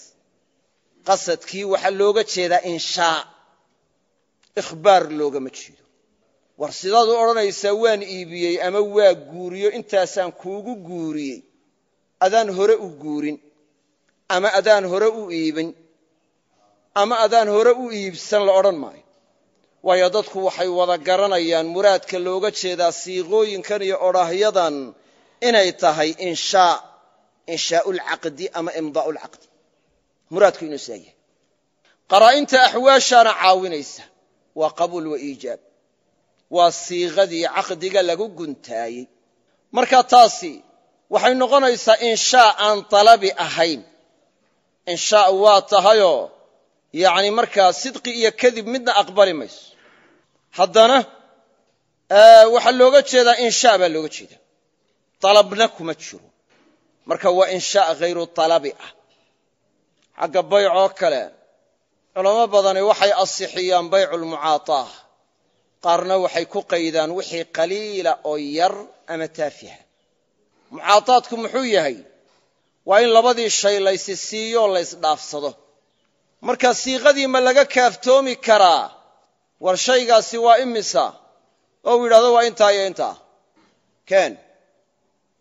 qasadkii waxaa looga jeedaa inshaa ikhbaar loogama jeedo war sidaad u odhanaysaa waan iibiyey ama waa guuriyo intaasaan kuugu guuriyey adaan hore u guurin ama adaan hore u iibin ama adaan hore u iibsan la odhan maayo waayo dadku waxay wada garanayaan muraadka looga jeedaa siiqooyinkan iyo odhahyadan inay tahay inshaa inshaa lcaqdi ama imdaa muraadku inuu saa qaraa'inta axwaashaana caawinaysa waa qabuul wa iijaab waa siiqadii caqdiga lagu guntaayey marka taasi waxay noqonaysaa inshaa aan dalabi ahayn inshaa waa tahayoo yacni markaa sidqi iyo kadib midna aqbali mayso haddana waxaa looga jeedaa inshaa baa looga jeedaa dalabna kuma jiro marka waa inshaa hayru talabi ah xagga bayc oo kale culamo badani waxay asixiyaan baycu lmucaataa qaarna waxay ku qaydaan wixii qaliila oo yar ama taafiha mucaataadku muxuu yahay waa in labadii shay laysi siiyo laysdhaafsado marka siiqadii ma laga kaaftoomi karaa war shaygaasi waa imisa oo u yidhahdo waa intaa iyo intaa keen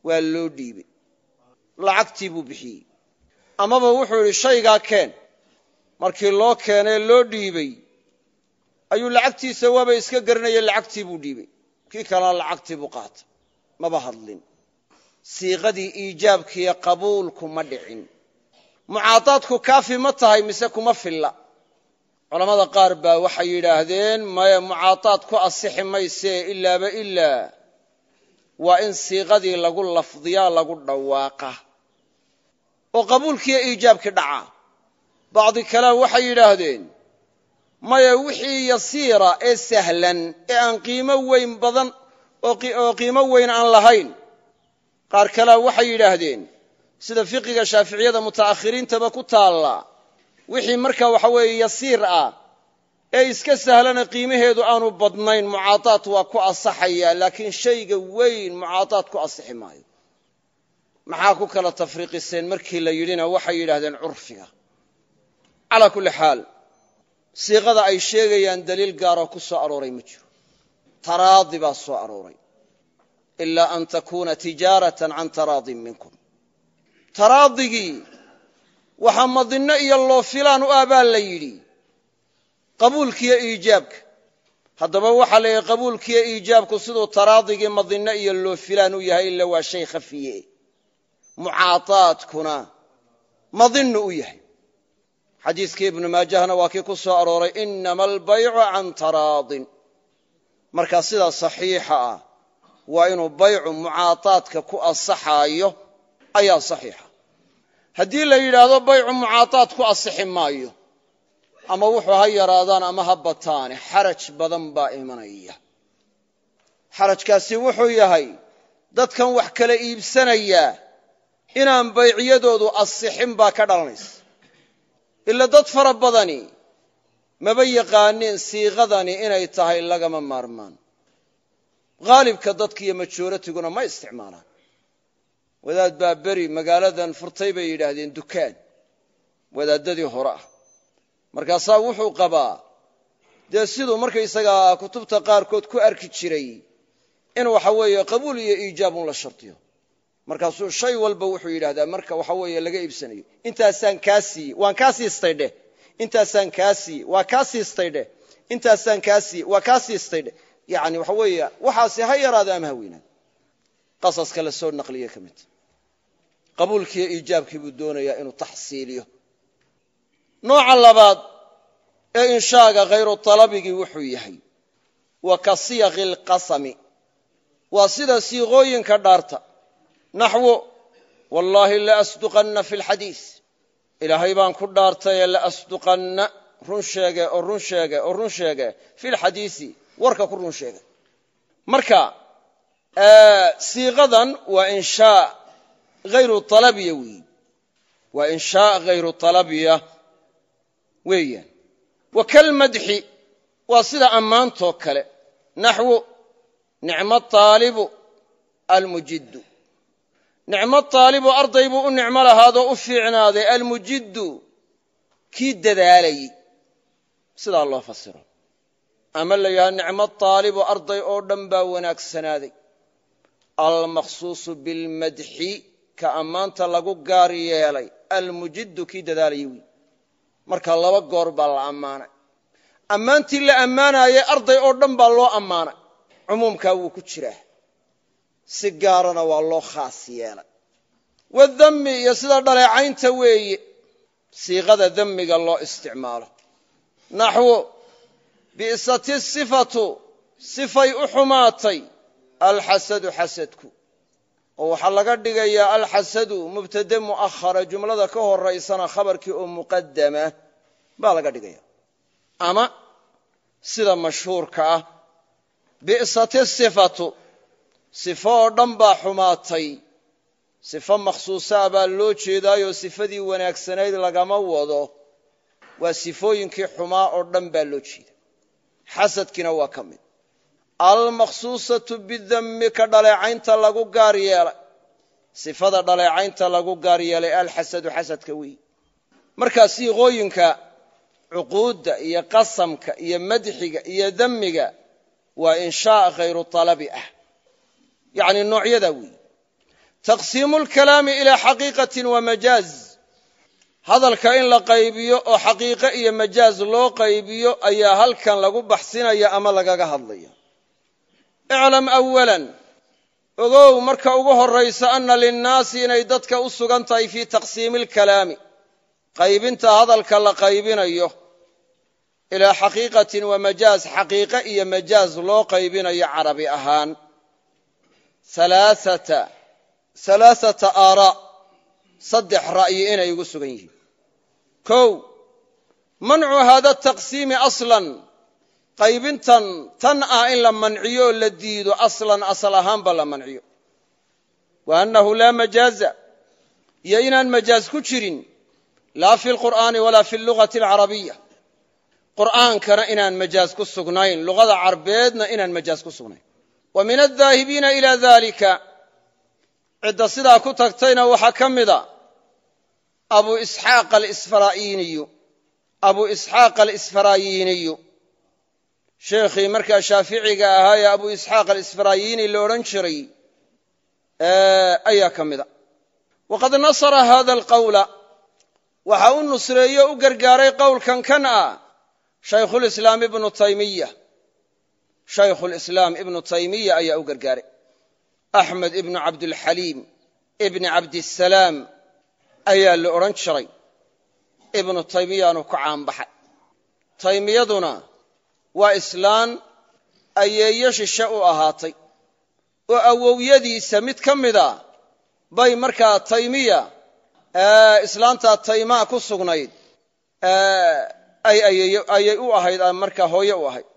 waa loo dhiibay lacagtii buu bixiyey amaba wuxuu idhi shaygaa keen markii loo keenee loo dhiibay ayuu lacagtiisa waaba iska garanayey lacagtii buu dhiibay kii kalena lacagtii buu qaata maba hadlin siiqadii iijaabkiiyo qabuulku ma dhicin mucaadaadku kaafi ma tahay mise kuma filla culammada qaar baa waxay yidhaahdeen maya mucaadaad ku asixi maysee ilaaba ilaa waa in siiqadii lagu lafdiyaa lagu dhawaaqa oo qabuulkiiyo iijaabkii dhaca bacdi kalaam waxay yidhaahdeen maya wixii yasiira ee sahlan ee aan qiimo weyn badan oo qiimo weyn aan lahayn qaar kalaam waxay yidhaahdeen sida fiqiga shaaficiyada muta'akhiriintaba ku taalla wixii marka waxa weeye yasiir ah ee iska sahlana qiimaheedu aanu badnayn mucaadaad waa ku ansaxayaa laakiin shayga weyn mucaadaad ku ansixi maayo maxaa ku kala tafriiqiseen markii la yidhina waxay yidhaahdeen curfiga calaa kulli xaal siiqada ay sheegayaan daliil gaaroo ku soo arooray ma jiro taraadi baa soo arooray ilaa an takuuna tijaaratan can taraadin minkum taraadigii waxaa madinno iyo loofilaan u ah baa la yidhi qabuulkiiyo iijaabka haddaba waxaa la yidhi qabuulkiiyo iijaabku siduu taraadigii madinno iyo loofilaan u yahay ila waa shay khafiye mucaaaadkuna madinnu u yahay xadiiskii ibnu maajahna waa kii ku soo arooray inama albaycu can taraadin markaa sidaa saxiixa ah waa inuu baycu mucaaaadka ku asaxaayo ayaa saxiixa haddii la yidhaahdo baycu mucaaaad ku asixi maayo ama wuxuu ha yaraadaan ama ha bataane xaraj badan baa imanaya xarajkaasi wuxuu yahay dadkan wax kala iibsanayaa inaan bayciyadoodu asixin baa ka dhalanaysa ila dad fara badani maba yaqaaneen siiqadani inay tahay lagama maarmaan haalibka dadka iyo majooratiguna ma isticmaalaan wadaad baa beri magaaladan furtay bay yidhaahdeen dukaan wadaadadii hore ah markaasaa wuxuu qabaa dee siduu markaysagaa kutubta qaarkood ku arki jiray in waxa weeye qabuul iyo iijaab un la shartiyo markaasuu shay walba wuxuu yidhaahdaa marka waxa weeye laga iibsanayo intaasaan kaa siiye waan kaa siiistaydheh intaasaan kaa waa kaa siiistaydheh intaasaan kaa waa kaa siiistaydheh yani waxa weeye waxaasi ha yaraada ama ha weynaada qasaska la soo naqliye ka midta qabuulkiiyo iijaabkii buu doonayaa inuu taxsiiliyo nooca labaad ee inshaaga khayru talabigii wuxuu yahay wa ka siyaqi lqasami waa sida siiqooyinka dhaarta naxwu wallaahi laasduqanna fi lxadiis ilaahay baan ku dhaartaye laasduqanna run sheege oo run sheege oo run sheege fi lxadiisi warka ku run sheege marka siiqadan waa inshaa hayru alabiya weyi waa inshaa hayru alabiya sida ammaantoo kale naxwu nicmo aalibu nicmo taalibu arday buu u nicmo lahaadoo u fiicnaaday almujiddu kii dadaalayey sidaa loo fasiro ama la yidhaha nicmo taalibu arday oo dhan baa wanaagsanaaday almakhsuusu bilmadxi ka ammaanta lagu gaar yeelay almujiddu kii dadaalayay wey marka laba goor baa la ammaanay ammaantii la ammaanaayey arday oo dhan baa loo ammaanay cumuumkaa wuu ku jiraa si gaarana waa loo khaas yeelay wa dami iyo sida dhaleecaynta weeye siiqada damiga loo isticmaalo naxwo bi'sati sifatu sifay u xumaatay alxasadu xasadku oo waxaa laga dhigayaa alxasadu mubtade mu'ahara jumlada ka horaysana khabarkii oo muqadama baa laga dhigaya ama sida mashhuurka ah bi'sati sifatu sifo oo dhan baa xumaatay sifo makhsuusaa baa loo jeedaayoo sifadii wanaagsanayd lagama wado waa sifooyinkii xumaa oo dhan baa loo jeeda xasadkiina waa ka mid almakhsuusatu bidammi ka dhaleecaynta lagu gaar yeelay sifada dhaleecaynta lagu gaar yeelay alxasadu xasadka weyn markaa siiqooyinka cuquudda iyo qasamka iyo madxiga iyo damiga waa inshaa khayru talabi ah yani noocyadaa weeye taqsiimu lkalaami ilaa xaqiiqatin wa majaaz hadalka in la qaybiyo oo xaqiiqo iyo majaaz loo qaybiyo ayaa halkan lagu baxsinaya ama lagaga hadlaya iclam awalan ogow marka ugu horaysa ana linnaasi inay dadka u sugan tahay fii taqsiimi lkalaami qaybinta hadalka la qaybinayo ilaa xaqiiqatin wa majaaz xaqiiqo iyo majaaz loo qaybinayo carabi ahaan halaaata aara saddex ra'yi inay ugu sugan yihiin kow mancu haada taqsiimi aslan qaybintan tan ah in la manciyo oo la diido aslan asal ahaanba la manciyo wa annahu laa majaaza iyo inaan majaaz ku jirin laa fi lqur'aani walaa fi lugati alcarabiya qur'aankana inaan majaaz ku sugnayn luqada carbeedna inaan majaaz ku sugnayn wa min addaahibiina ilaa daalika cidda sidaa ku tagtayna waxaa ka mida abu isxaaq alsfarayiiniyu abu isxaaq alisfaraayiiniyu sheekhii markaa shaaficiga ahaa ee abu isxaaq alisfaraayiini la odhan jiray ayaa ka mida waqad nasara hada alqawla waxa u nusreeyo u gargaaray qowlkan kan ah shaykhulislaam ibnu taymiya shaykhulislaam ibnu taymiya ayaa u gargaaray axmed ibnu cabdulxaliim ibni cabdisalaam ayaa la odhan jiray ibnu taymiyaanu ku caanbaxay taymiyaduna waa islaan ayeeyo shishe u ahaatay oo awowyadiisa mid ka mida bay markaa taymiya islaantaa taymaa ku sugnayd ayay u ahayd markaa hooye u ahayd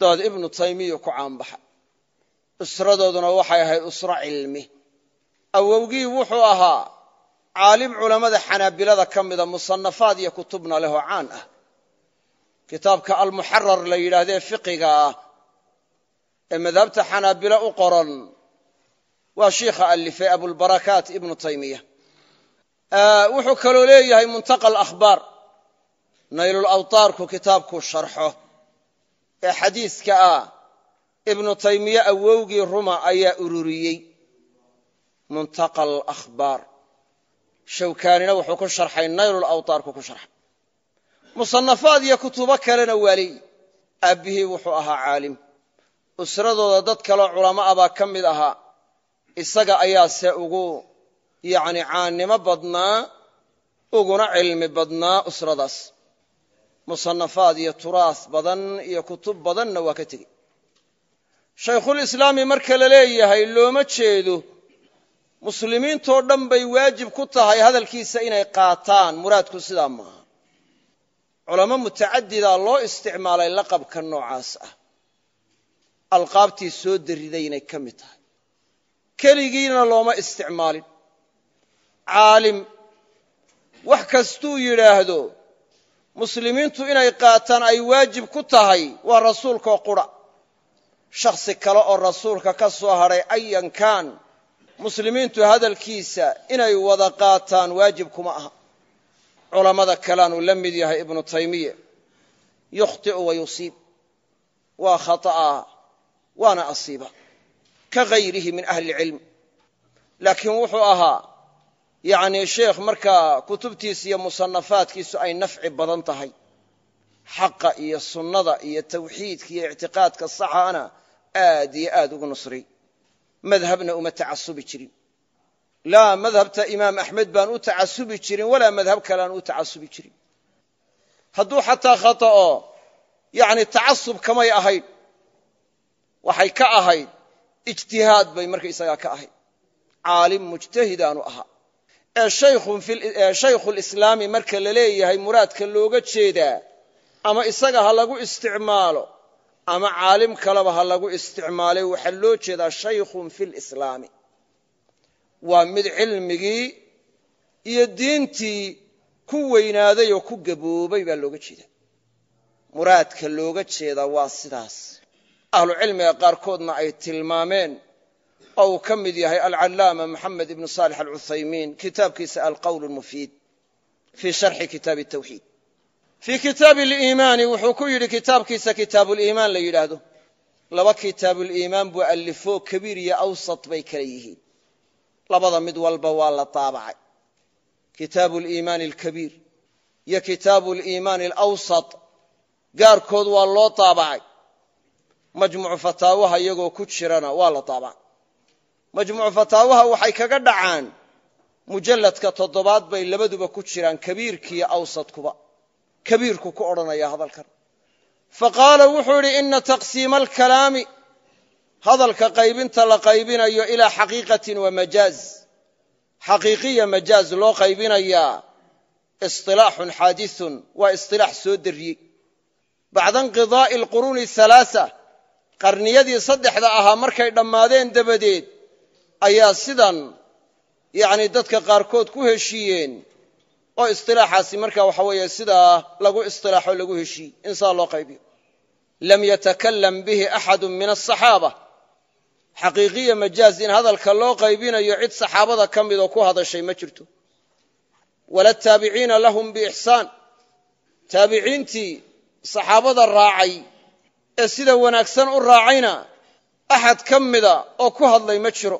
daad ibnu taymiya ku caanbaxay usradooduna waxay ahayd usro cilmi awowgii wuxuu ahaa caalim culammada xanaabilada ka mida musanafaad iyo kutubna lehoo caan ah kitaabka almuxarar la yidhaahdee fiqiga ah ee madhabta xanaabilo u qoran waa shiikha alifey abulbarakaat ibnu taymiya wuxuu kaloo leeyahay muntaqa alahbaar naylulawtaarku kitaabkuu sharxo ee xadiiska ah ibnu taymiye awowgii ruma ayaa ururiyey muntaqa alahbaar shawkaanina wuxuu ku sharxay naylul awtaarku ku sharxay musanafaad iyo kutubo kalena waa leeyi aabbihii wuxuu ahaa caalim usradooda dad kaleo culamo a baa ka mid ahaa isaga ayaase ugu yacni caannimo badnaa uguna cilmi badnaa usradaas musannafaad iyo turaas badan iyo kutub badanna waa ka tegey shaykhulislaami marka la leeyahay looma jeedo muslimiintoo dhan bay waajib ku tahay hadalkiisa inay qaataan muraadku sidaa maaha culamo mutacadida loo isticmaalay laqabka noocaas ah alqaabtii soo derriday inay ka mid tahay keligiina looma isticmaalin caalim wax kastuu yidhaahdo muslimiintu inay qaataan ay waajib ku tahay waa rasuulka qura shakhsi kale oo rasuulka ka soo hadhay ayankan muslimiintu hadalkiisa inay wada qaataan waajib kuma aha culammada kalaanuu la mid yahay ibnu taymiya yukhtiu wa yusiib waa khaطa'aa waana asiiba ka hayrihi min ahli اlcilm laakiin wuxuu ahaa yacnii sheekh markaa kutubtiisa iyo musanafaadkiisu ay nafci badan tahay xaqa iyo sunnada iyo tawxiidka iyo ictiqaadka saxaana aad iyo aad ugu nusray madhabna uma tacasubi jirin laa madhabta imaam axmed baan u tacasubi jirin walaa madhab kaleaan u tacasubi jirin hadduu xataa khata'o yacni tacasub kamay ahayd waxay ka ahayd ijtihaad bay markaysagaa ka ahayd caalim mujtahidaanu ahaa ee shaykhu lislaami marka la leeyahay muraadka looga jeedaa ama isaga ha lagu isticmaalo ama caalim kaleba ha lagu isticmaalay waxaa loo jeedaa shaykhun fi lislaami waa mid cilmigii iyo diintii ku weynaaday oo ku gaboobay baa looga jeeda muraadka looga jeedaa waa sidaas ahlucilmiga qaarkoodna ay tilmaameen oo uu ka mid yahay alcallaama maxamed ibnu saalix alcuthaymiin kitaabkiisa alqowl mufiid fii sharxi kitaabi tawxiid fii kitaabi aliimaani wuxuu ku yidhi kitaabkiisa kitaabuliimaan la yidhaahdo laba kitaabuliimaan buu allifo kabiir iyo awsat bay kala yihiin labada mid walba waa la taabacay kitaabu liimaani alkabiir iyo kitaabu liimaani alawsat gaarkood waa loo taabacay majmucu majmuucu fataawaha waxay kaga dhacaan mujalladka toddobaad bay labaduba ku jiraan kabiirkiiyo awsadkuba kabiirku ku odhanaya hadalkan fa qaala wuxuu idhi ina taqsiima alkalaami hadalka qaybinta la qaybinayo ilaa xaqiiqatin wa majaaz xaqiiqiya majaaz loo qaybinayaa isilaaxun xaadiun waa isilaax soo dariyey bacda inqidaa'i alquruuni halaaa qarniyadii saddexda ahaa markay dhammaadeen dabadeed ayaa sidan yani dadka qaarkood ku heshiiyeen oo isilaaxaasi marka waxa weeye sidaa lagu isilaaxo lagu heshiiyey in saa loo qaybiyo lam yatakalam bihi axadu min asaxaaba xaqiiqiya majaaz in hadalka loo qaybinayo cid saxaabada ka mid oo ku hadashay ma jirto wala taabiciina lahum biixsaan taabiciintii saxaabada raacay ee sida wanaagsan u raacayna axad ka mida oo ku hadlay ma jiro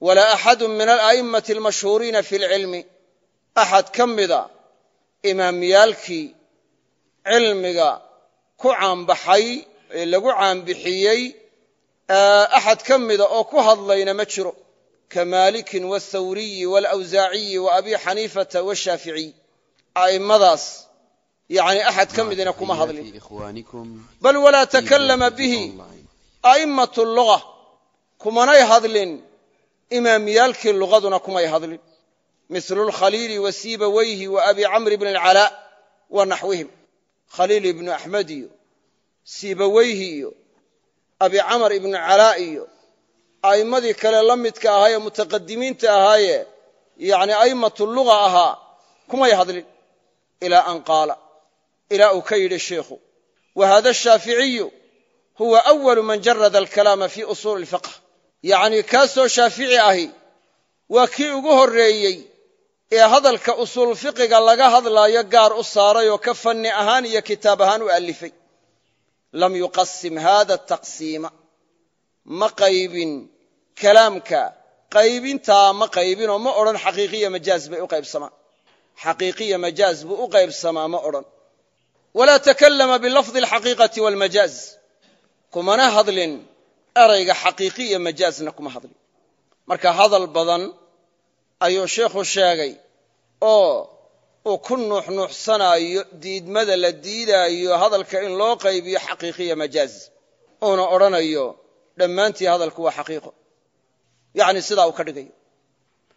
walaa axadu min ala'immati almashhuuriina fi lcilmi axad ka mida imaamyaalkii cilmiga ku caanbaxay ee lagu caanbixiyey axad ka mida oo ku hadlayna ma jiro ka maalikin wathawriyi waalawsaaciyi wa abi xaniifata washaaficiy a'immadaas yani axad ka midina kuma hadlin bal walaa takalama bihi a'immatu luga kumanay hadlin imaamiyaalkii luqaduna kumay hadlin mil اkhaliili wa sibawayhi wa abi camr bn اcalaa wa naxwihim khaliil ibnu axmed iyo sibaweyhi iyo abi camr ibnu calaa iyo a'immadii kale la midka ahaa ee mutaqadimiinta ahaayee yani a'immatu luga ahaa kumay hadlin ilaa an qaala ilaa uu ka yidhi sheikhu wa hada shaaficiyu huwa أwal man jarada alkalaama fi usuuli اfiqh yacnii kaasoo shaafici ahi waa kii ugu horreeyey ee hadalka usuul fiqiga laga hadlaayo gaar u saaray oo ka fanni ahaan iyo kitaab ahaan u alifay lam yuqasim haada taqsiima ma qaybin kalaamka qaybintaa ma qaybinoo ma odhan xaqiiqiya majaaz bay u qaybsamaan xaqiiqiya majaaz buu u qaybsamaa ma odhan walaa takallama bilafdi alxaqiiqati waalmajaaz kumana hadlin erayga xaqiiqi iyo majaazna kuma hadlin marka hadal badan ayuu sheikhu sheegay oo uu ku nuuxnuuxsanaayo diidmada la diidaayo hadalka in loo qaybiyo xaqiiqiya majaaz uuna odhanayo dhammaantii hadalku waa xaqiiqo yacni sidaa uu ka dhigayo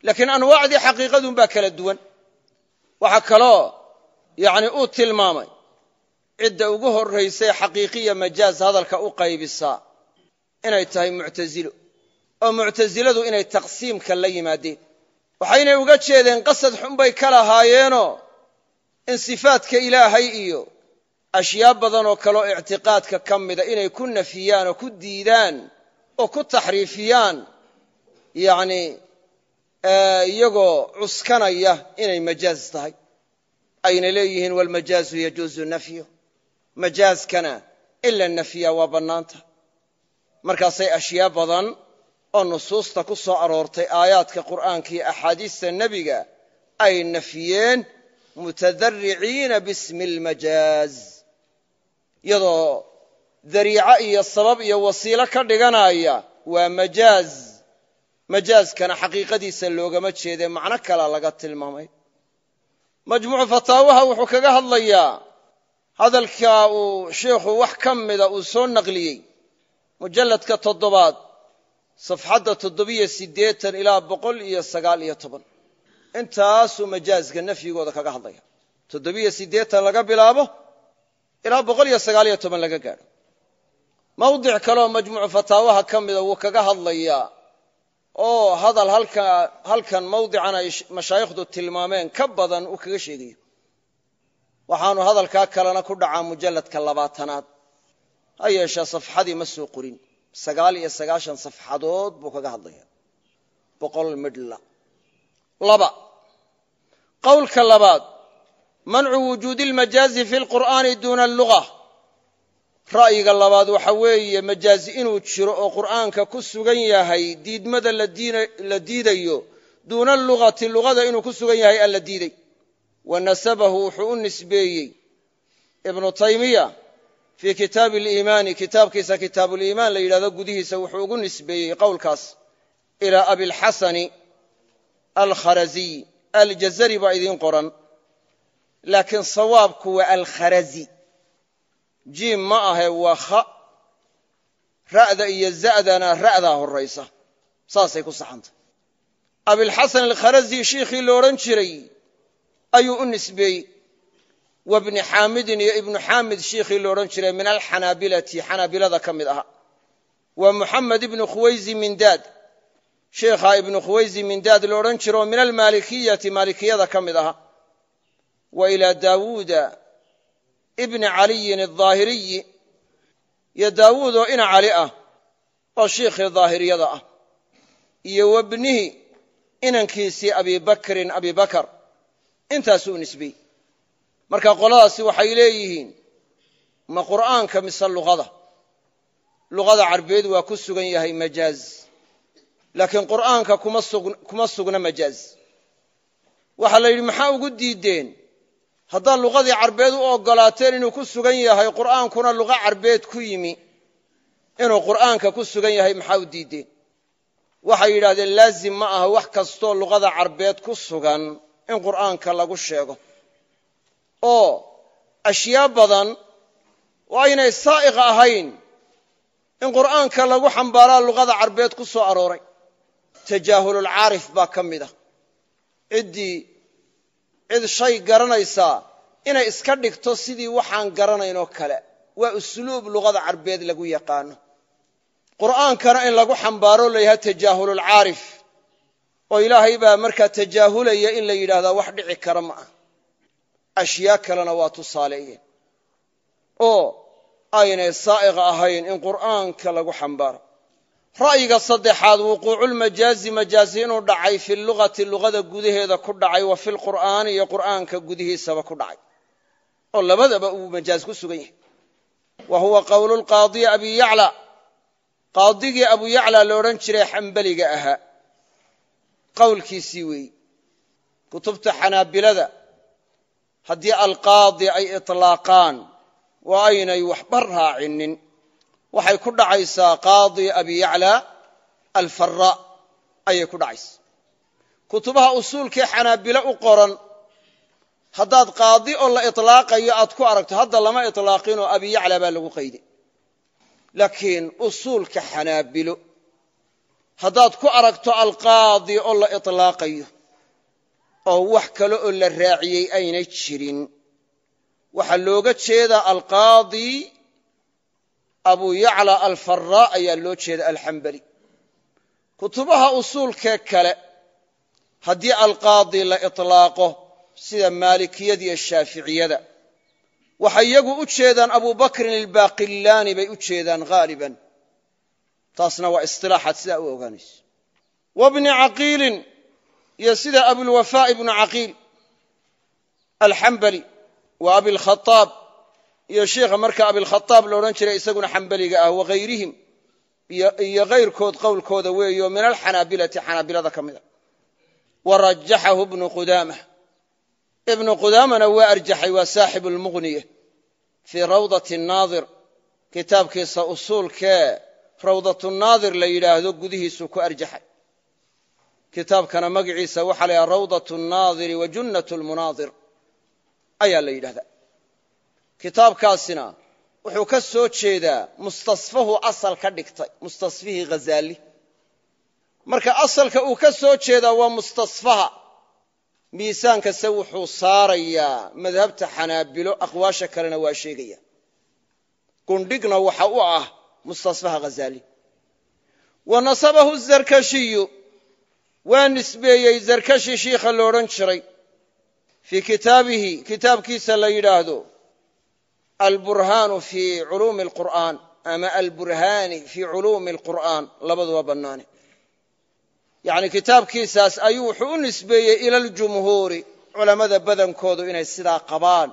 laakiin anwaacdii xaqiiqadun baa kala duwan waxaa kaloo yani uu tilmaamay cidda ugu horraysay xaqiiqiya majaaz hadalka u qaybisaa inay tahay muctazilo oo muctaziladu inay taqsiimka la yimaadeen waxaynay uga jeedeen qasad xunbay ka lahaayeenoo in sifaadka ilaahay iyo ashyaa badanoo kaleoo ictiqaadka ka mida inay ku nafiyaan oo ku diidaan oo ku taxriifiyaan yacni iyagoo cuskanaya inay majaaz tahay ayna leeyihiin walmajaazu yajuusu nafyo majaaskana ila la waa bannaanta markaasay ashyaa badan oo nusuusta ku soo aroortay aayaadka qur'aanka iyo axaadiista nebiga ay nafiyeen mutadariciina bismi lmajaaz iyadoo dariico iyo sabab iyo wasiilo ka dhiganaya waa majaaz majaazkana xaqiiqadiisa loogama jeede macno kala laga tilmaamay majmuucu fataawaha wuxuu kaga hadlayaa hadalka uu sheikhu wax ka mida uu soo naqliyey mujalladka toddobaad safxadda toddobiyo siddeetan ilaa boqol iyo sagaal iyo toban intaasuu majaaska nafyigooda kaga hadlaya toddobiyo siddeetan laga bilaabo ilaa boqol iyo sagaal iyo toban laga gaadho mawdic kaleoo majmuucu fataawaha ka mida wuu kaga hadlayaa oo hadal halkan mawdican ay mashaayikhdu tilmaameen ka badan uu kaga sheegayo waxaanu hadalkaa kalena ku dhacaa mujalladka labaatanaad ha yeeshee safxadii ma soo qorin sagaal iyo sagaashan safxadood buu kaga hadlaya boqol midhla laba qowlka labaad mancu wujuudi lmajaazi fi lqur'aani duuna alluga ra'yiga labaad waxa weeye majaazi inuu jiro oo qur'aanka ku sugan yahay diidmada la diidayo duuna allugati lugada inuu ku sugan yahay aan la diiday wa nasabahu wuxuu u nisbeeyey ibnu taymiya fii kitaabi aliimaani kitaabkiisa kitaabuliimaan la yidhahdo gudihiisa wuxuu ugu nisbeeyey qowlkaas ilaa abilxasani alkharaziy aljazari baa idiin qoran laakiin sawaabku waa alkharazi jiim ma ahe waa kha ra'da iyo za'dana ra'daa horraysa saasay ku saxantay abilxasan alkharazi shiikhii lo odhan jiray ayuu u nisbeeyey wa bni xaamidin iyo ibnu xaamid shiikhii la jiray min alxanaabilati xanaabilada ka mid aha wa muxamed ibnu khuwayzi mindaad sheikha ibnu khuwayzi mindaad la odhan jiro min almaalikiyati maalikiyada ka mid aha wa ilaa daawuuda ibni caliyin adaahiriyi iyo daawuud oo ina cali ah oo shiikhii daahiriyada ah iyo wabnihi inankiisii abibakrin abibakar intaasuu nisbiy marka qoladaasi waxay leeyihiin ma qur'aanka mise luqada luqada carbeed waa ku sugan yahay majaaz laakiin qur'aanka kuma sugna majaaz waxaa la yidhi maxaa ugu diideen haddaad luqadii carbeed u ogolaateen inuu ku sugan yahay qur'aankuna luqa carbeed ku yimi inuu qur'aanka ku sugan yahay maxaa u diideen waxay yidhaahdeen laazim ma aha wax kastoo luqada carbeed ku sugan in qur'aanka lagu sheego oo ashyaa badan oo aynay saa'iq ahayn in qur'aanka lagu xambaaraa luqada carbeed ku soo arooray tajaahululcaarif baa ka mid ah ciddii cid shay garanaysaa inay iska dhigto sidii waxaan garanaynoo kale waa usluub luqada carbeed lagu yaqaano qur'aankana in lagu xambaaro la yidhaha tajaahululcaarif oo ilaahay baa markaa tajaahulaya in la yidhaahdaa wax dhici kara ma ah ashyaa kalena waa tusaaleeyeen oo aynay saa'iqa ahayn in qur'aanka lagu xambaaro ra'yiga saddexaad wuquuculmajaazi majaazi inuu dhacay fi lugati luqada gudaheeda ku dhacay wa fi lqur'aani iyo qur'aanka gudihiisaba ku dhacay oo labadaba uu majaaz ku sugan yahay wa huwa qowlu lqaadiy abi yacla qaadigii abu yacla la jiray xambeliga ahaa qowlkiisii weeyi kutubta xanaabilada haddii alqaadi ay itlaaqaan oo aynay waxba raacinin waxay ku dhacaysaa qaadi abi yacla alfara ayay ku dhacaysa kutubaha usuulkee xanaabilo u qoran haddaad qaadi oo la itlaaqayo aad ku aragto hadda lama itlaaqinoo abi yacla baa lagu qayday laakiin usuulka xanaabilo haddaad ku aragto alqaadi oo la itlaaqayo oo wax kale oo la raaciyey ayna jirin waxaa looga jeedaa alqaadi abuu yacla alfaraa ayaa loo jeeda alxambali kutubaha usuulkee kale haddii alqaadi la itlaaqo sida maalikiyada iyo shaaficiyada waxay iyagu u jeedaan abubakrin ilbaqillaani bay u jeedaan haaliban taasna waa istilaaxaad sidaa u ogaanayso wabni caqiilin iyo sida abulwafaa ibnu caqiil alxambali wa abilkhaaab iyo sheikha marka abilkhaaab loodhan jiray isaguna xambaliga ah wahayrihim iyo kayrkood qowlkooda weeyo min alxanaabilati xanaabilada ka mida wa rajaxahu ibnu qudaama ibnu qudaamana waa arjaxay waa saaxibu lmuqniya fii rawdati naadir kitaabkiisa usuulkee rawdatnaadir la yidhaahdo gudihiisuu ku arjaxay kitaabkana magaciisa waxaa la yidhaha rawdat اnnaadiri wa junnat lmunaadir ayaa la yidhahda kitaabkaasina wuxuu ka soo jeedaa mustasfahu asal ka dhigtay mustasfihii ghazaali marka asalka uu ka soo jeedaa waa mustasfaha miisaanka wuxuu saarayaa madhabta xanaabilo aqwaasha kalena waa sheegaya gundhigna waxa u ah mustasfaha ghazaali wa nasabahu zarkashiyu waa nisbeeyey zarkashi shiikha lo jiray fii kitaabihi kitaabkiisa la yidhaahdo alburhaanu fii culuumi alqur'aan ama alburhaani fii culuumi alqur'aan labaduba bannaane yacni kitaabkiisaas ayuu wuxuu u nisbeeyey ila culammada badankoodu inay sidaa qabaan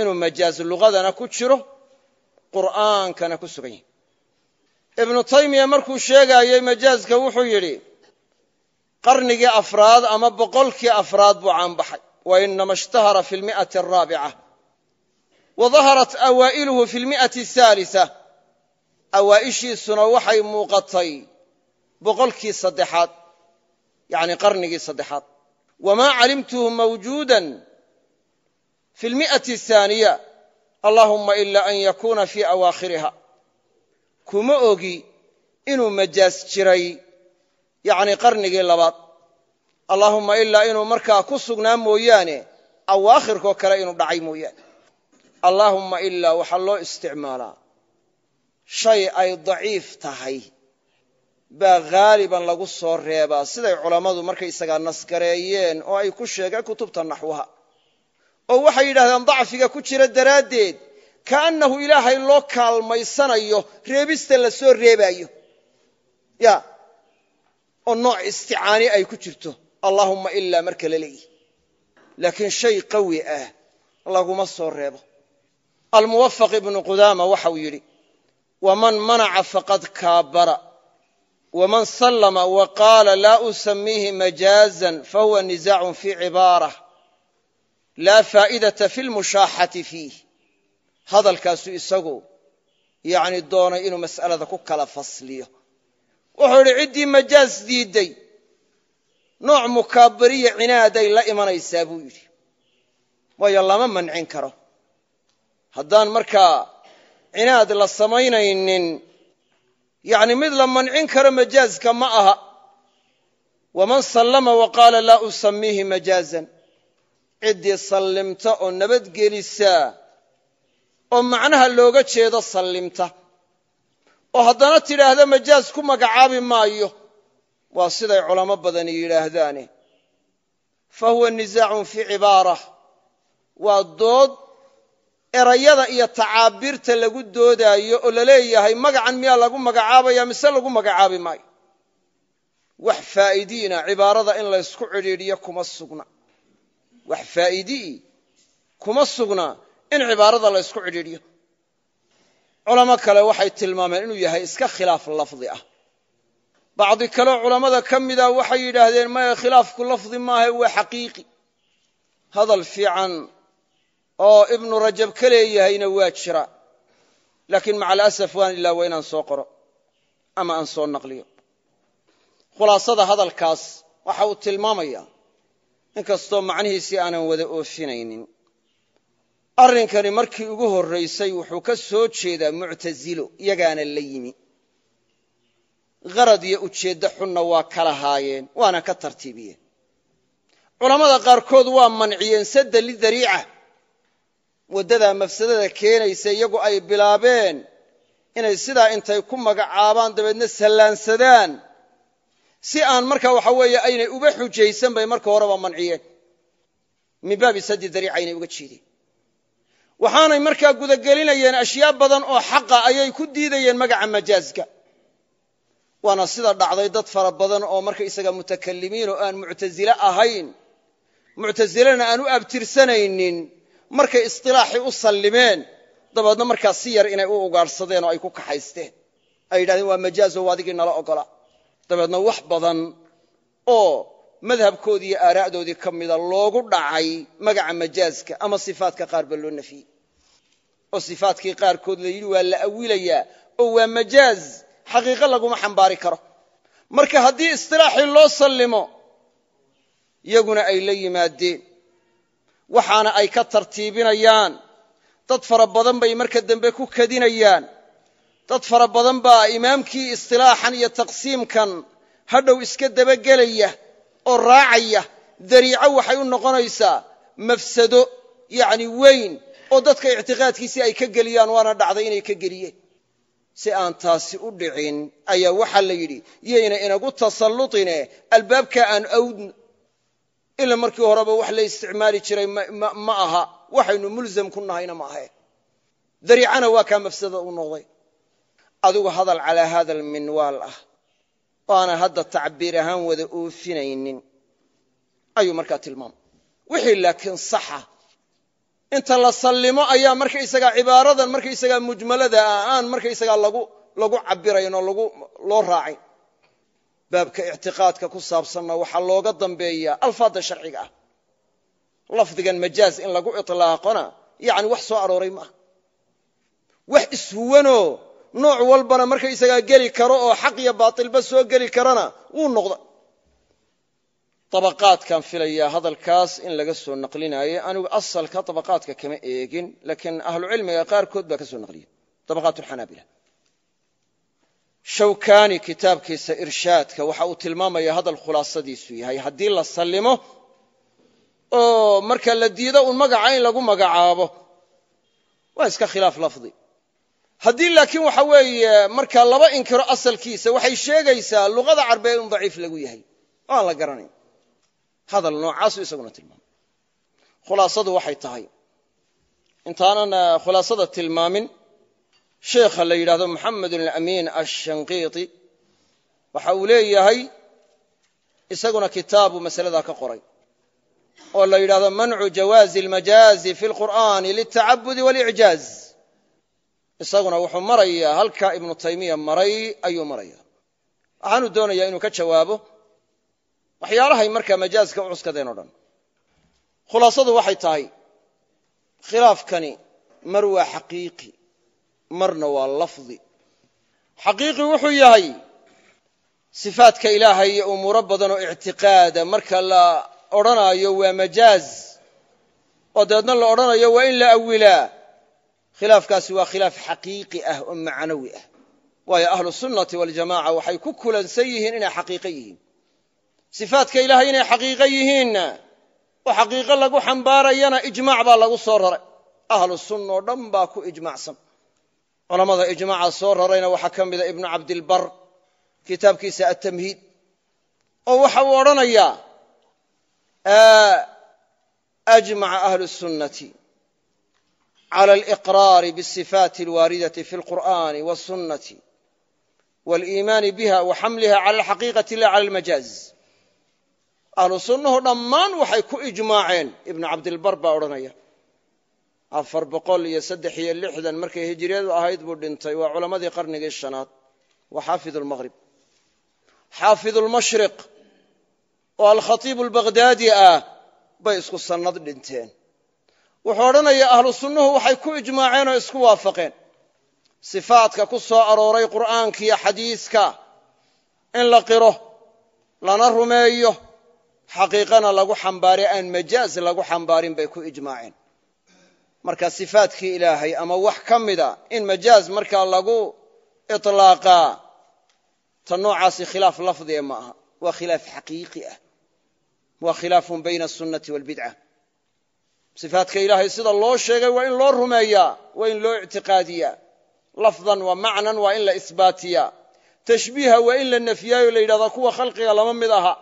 inuu majaaz luqadana ku jiro qur'aankana ku sugan yahay ibnu taymiya markuu sheegaayey majaazka wuxuu yidhi qarnigii afraad ama boqolkii afraad buu caanbaxay wa inama ishtahara fi lmi'ati araabica wa daharat awaa'iluhu fi lmi'ati ahaalisa awaa'ishiisuna waxay muuqatay boqolkii saddexaad yacni qarnigii saddexaad wamaa calimtuhu mawjuudan fi lmi'ati ahaaniya allaahumma ilaa an yakuuna fii awaakhiriha kuma ogi inuu majaas jiray yacni qarnigii labaad allaahumma ilaa inuu markaa ku sugnaa mooyaane awaakhirkoo kale inuu dhacay mooyaane allaahumma ilaa waxaa loo isticmaalaa shay ay daciif tahay baa haaliban lagu soo reebaa siday culammadu markaysagaa nasgareeyeen oo ay ku sheegeen kutubta naxwaha oo waxay yidhahdeen dacfiga ku jira daraaddeed kaannahu ilaahay loo kaalmaysanayo reebista la soo reebaayo ya oo nooc isticaani ay ku jirto allahumma ilaa marka la leeyihi laakiin shay qawi ah laguma soo reebo almuwafaq ibnu qudaama waxau yidhi waman manaca faqad kaabara waman sallama wa qaala laa usamiihi majaazan fahuwa nizaacun fii cibaarah laa faa'idata fi lmushaaxati fiih hadalkaasu isagu yani doonay inuu mas'alada ku kala fasliyo wuxuu idhi ciddii majaas diidday nooc mukaabariya cinaaday la imanaysaa buu yidhi waayo lama mancin karo haddaan markaa cinaad la samaynaynin yacni mid la mancin karo majaaska ma aha waman sallama wa qaala laa usamiihi majaazan ciddii sallimta oo nabadgelisa oo macnaha looga jeedo sallimta oo haddana tidhaahda majaas ku magacaabi maayo waa siday culamo badani yidhaahdaane fa huwa nizaacun fii cibaara waa dood erayada iyo tacaabiirta lagu doodaayo oo laleeyahay magacan miyaa lagu magacaabaya mise lagu magacaabi maayo wax faa'iidiina cibaarada in laysku cidhiidhiyo kuma sugna wax faa'iidii kuma sugnaa in cibaarada laysku cidhiidhiyo culamo kale waxay tilmaameen inuu yahay iska khilaaf lafdi ah bacdi kaleo culammada ka mida ah waxay yidhaahdeen maya khilaafku lafdi maahae waa xaqiiqi hadal fiican oo ibnu rajab ka leeyahayna waa jira laakiin maca alasaf waan ilaawa inaan soo qoro ama aan soo naqliyo khulaasada hadalkaas waxa uu tilmaamayaa in kastoo macnihiisii aanan wada oofinaynin arrinkani markii ugu horraysay wuxuu ka soo jeedaa muctasilo iyagaana la yimi qarad iyo ujeeddo xunna waa kala haayeen waana ka tartiibiyeen culammada qaarkood waa manciyeen sadda lidariica waddadaa mafsadada keenaysa iyagu ay bilaabeen inay sidaa intay ku magacaabaan dabeedna sallaansadaan si aan marka waxa weeye aynay uba xujaysan bay marka horeba manciyeen min baabi saddi dariica aynay uga jeedeen waxaanay markaa gudagelinayeen ashyaa badan oo xaqa ayay ku diidayeen magaca majaaska waana sida dhacday dad fara badan oo markaysaga mutakalimiin oo aan muctasile ahayn muctasilena aan u abtirsanaynin markay isilaaxii u sallimeen dabeedna markaa si yar inay u ugaadhsadeen oo ay ku kaxaysteen ay yidhahdeen waa majaazo waadigii nala ogola dabeedna wax badan oo madhabkoodii iyo aaraa'doodii ka mida loogu dhacay magaca majaaska ama sifaadka qaar loo nafiyey oo sifaadkii qaarkood la yidhi waa la awilayaa oo waa majaaz xaqiiqo laguma xambaari karo marka haddii istilaaxii loo sallimo yaguna ay la yimaadeen waxaana ay ka tartiibinayaan dad fara badan bay marka dambe ku kadinayaan dad fara badan baa imaamkii istilaaxan iyo taqsiimkan hadhow iska dabagelaya oo raacaya dariico waxay u noqonaysaa mafsado yacni weyn oo dadka ictiqaadkiisii ay ka geliyaan waana dhacday inay ka geliyeen si aan taasi u dhicin ayaa waxaa la yidhi yayna inagu tasallutine albaabkaa aan awdno ila markii horeba wax la isticmaali jiray ma aha waxaynu mulsam ku nahayna ma ahayn dariicana waa kaa mafsada u noqday adigu hadal calaa haada alminwaal ah waana hadda tacbiir ahaan wada oofinaynin ayuu markaa tilmaamay wixii laakiin saxa inta la sallimo ayaa markaysaga cibaaradan markaysaga mujmalada ah aan markaysaga lagu lagu cabirayn oo loo raacayn baabka ictiqaadka ku saabsanna waxaa looga dambeeya alfaadda sharciga ah lafdigan majaaz in lagu ilaaqona yani wax soo arooray maaha wax ishuwanoo nooc walbana markaysagaa geli karo oo xaq iyo baatilba soo geli karana wuu noqda abaqaadkaan filayaa hadalkaas in laga soo naqlinaayo anigu asalka abaqaadka kama eegin laakiin ahlucilmiga qaarkood baa ka soo naqliya abaqaatxanaabila shawkani kitaabkiisa irshaadka waxa uu tilmaamaya hadal khulaasadiisu yahay haddii la sallimo oo marka la diido un magaca in lagu magacaabo waa iska khilaaf lafdi haddii laakiin waxa weeye markaa laba inkiro asalkiisa waxay sheegaysaa luqada carbeed un daciif lagu yahay oo aan la garanayn hadal noocaasu isaguna tilmaamay khulaasadu waxay tahay intaanan eh, khulaasada tilmaamin sheikha la yidhaahdo maxamed alamiin ashanqiiti waxa uu leeyahay isaguna kitaabu masaladaa ka qoray oo la yidhaahdo mancu jawaazi almajaazi fi lqur'aani liltacabudi walicjaaz isaguna wuxuu marayaa halkaa ibnu taymiya maray ayuu maraya waxaanu doonayaa inuu ka jawaabo waxyaalahay markaa majaaska u cuskadeen o dhan khulaasadu waxay tahay khilaafkani mar waa xaqiiqi marna waa lafdi xaqiiqi wuxuu yahay sifaadka ilaahay iyo umuuro oo ictiqaada marka la odhanaayo waa majaaz oo dabeedna la odhanayo waa in la awilaa khilaafkaasi waa khilaaf xaqiiqi ah oo macnawi ah waayo ahlu sunnati waljamaaca waxay ku kulansan yihiin inay xaqiiqo yihiin sifaadka ilaahay inay xaqiiqo yihiinna oo xaqiiqo lagu xambaarayana ijmaac baa lagu soo raray ahlu dhan baa ku ijmacsan culamada ijmaaca soo rarayna waxaa ka mida ibnu cabdilbar kitaabkiisa attamhiid oo waxa uu odhanayaa ajmaca ahlu sunnati cala aliqraari bisifaati alwaaridati fi alqur'ani wasunnati waliimaani biha wa cala alxaqiiqati la cala almajaaz ahlu dhammaan waxay ku ijmaaceen ibnu cabdilbar baa odhanaya afar boqol iyo saddex iyo lixdan markay hijiriyadu ahayd buu dhintay waa culammadii qarnigii shanaad waa xaafidu lmaqhrib xaafidu lmashriq oo alkhatiibu lbaghdaadi ah bay isku sannad dhinteen wuxuu odhanayaa ahlu waxay ku ijmaaceen oo isku waafaqeen sifaadka ku soo arooray qur'aankiiyo xadiiska in la qiro lana rumeeyo xaqiiqana lagu xambaaray aan majaaz lagu xambaarin bay ku ijmaaceen marka sifaatkii ilaahay ama wax ka mida in majaaz markaa lagu ilaaqaa ta noocaasi khilaaf lafdiga ma aha waa khilaaf xaqiiqi ah waa khilaafun bayna asunati walbidca sifaadka ilaahay sida loo sheegay waa in loo rumeeyaa waa in loo ictiqaadiyaa lafdan wa macnan waa in la isbaatiyaa tashbiiha waa in la nafyaayo la yidhahdaa kuwa khalqiga lama mid aha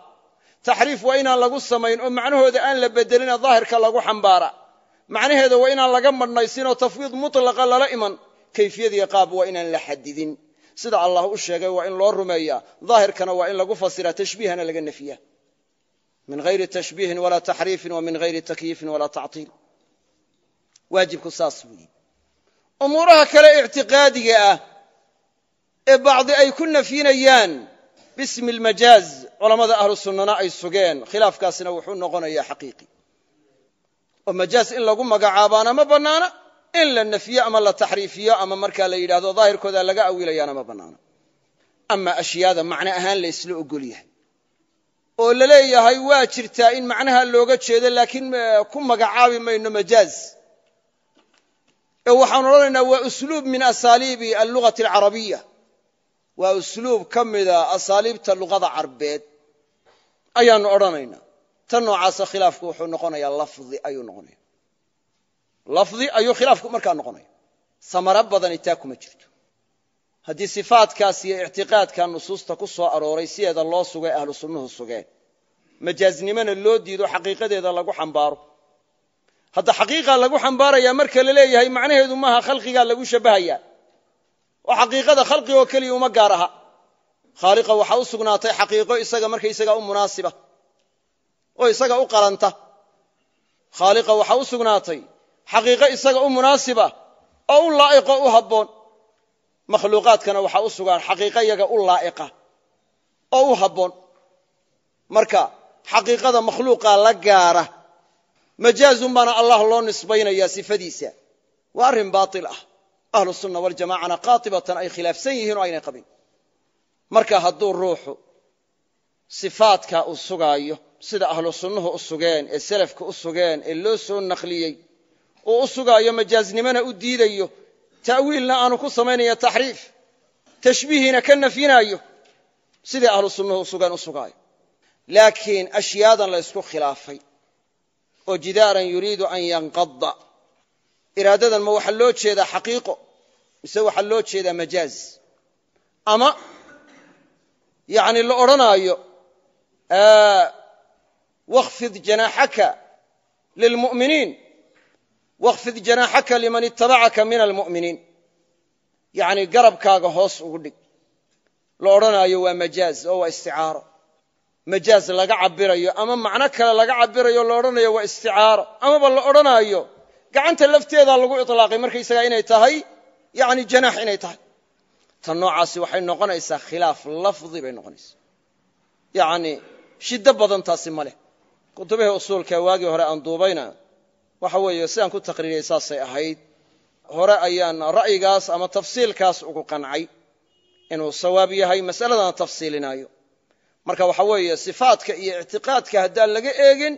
taxriif waa inaan lagu samayn oo macnahooda aan la bedelinee daahirka lagu xambaara macnaheeda waa inaan laga madhnaysinoo tafwiid mutlaqa lala iman kayfiyadiiyo qaab waa inaan la xadidin sida allah u sheegay waa in loo rumeeyaa daahirkana waa in lagu fasira tashbiihana laga nefiya min hayri tashbiihin walaa taxriifin wa min hayri takyiifin walaa tactiil waajibku saas weeye umuuraha kale ictiqaadiga ah ay ku nafyinayaan bismi lmajaaz culammada ahlu sunnana ay sugeen khilaafkaasina wuxuu noqonayaa xaqiiqi oo majaaz in lagu magacaabaana ma bannaana in la nefyo ama la taxriifiyo ama markaa la yidhahdo daahirkooda laga awilayaana ma bannaana ama ashyaada macno ahaan la ysla ogol yahay oo la leeyahay waa jirtaa in macnaha looga jeedo laakiin eh, ku magacaabi mayno majaaz ee waxaan odhanaynaa waa usluub min asaaliibi allugati alcarabiya waa usluub ka mida asaaliibta luqada carbeed ayaanu odhanaynaa tan noocaasa khilaafku wuxuu noqonayaa lafdi ayuu noqonaya lafdi ayuu khilaafku markaa noqonaya samaro badani taa kuma jirto haddii sifaadkaas iyo ictiqaadka nusuusta ku soo arooray sideeda loo sugay ahlu sunnuhu sugeen majaaznimona loo diido xaqiiqadeeda lagu xambaaro hadda xaqiiqaa lagu xambaarayaa marka la leeyahay macnaheedu maaha khalqigaa lagu shabbahaya oo xaqiiqada khalqiga oo keliya uma gaar aha khaaliqa waxa u sugnaatay xaqiiqo isaga markaysaga u munaasiba oo isaga u qaranta khaaliqa waxa u sugnaatay xaqiiqo isaga u munaasiba oo u laa'iqo u habboon makhluuqaadkana waxa u sugaan xaqiiqo yaga u laa'iqa oo u habboon marka xaqiiqada makhluuqaa la gaara majaazun baana allah loo nisbaynaya sifadiisa waa arrin baail ah ahlusunna waljamacana qaatibatan ay khilaafsan yihiin oo aynay qabin marka hadduu ruuxu sifaadkaa uu sugaayo sida ahlu sunnuhu u sugeen ee selafka u sugeen ee loo soo naqliyey uu u sugaayo majaaznimana u diidayo ta'wiilna aanu ku samaynaya taxriif tashbiihina ka nafyinaayo sidai ahlu sunnuhu usugeen u sugaayo laakiin ashyaadan laysku khilaafay oo jidaaran yuriidu an yanqada iraadadan ma waxaa loo jeedaa xaqiiqo mise waxaa loo jeedaa majaaz ama yani la odhanaayo wkhfid janaaxaka lilmuminiin wakhfid janaaxaka liman itabacaka min almu'miniin yacni garabkaaga hoos ugu dhig la odhanaayo waa majaaz oo waa isticaaro majaaz laga cabirayo ama macno kale laga cabirayo la odhanayo waa isticaaro amaba la odhanaayo gacanta lafteeda lagu ilaaqay markaysaga inay tahay yani janaax inay tahay tan noocaasi waxay noqonaysaa khilaaf lafdi bay noqonaysaa yani shiddo badan taasi ma leh kutubihii usuulka waagii hore aan duubayna waxa weeye sidaan ku taqriiriyey saasay ahayd hore ayaan ra'yigaas ama tafsiilkaas ugu qancay inuu sawaab yahay masaladana tafsiilinaayo marka waxa weeye sifaadka iyo ictiqaadka haddaan laga eegin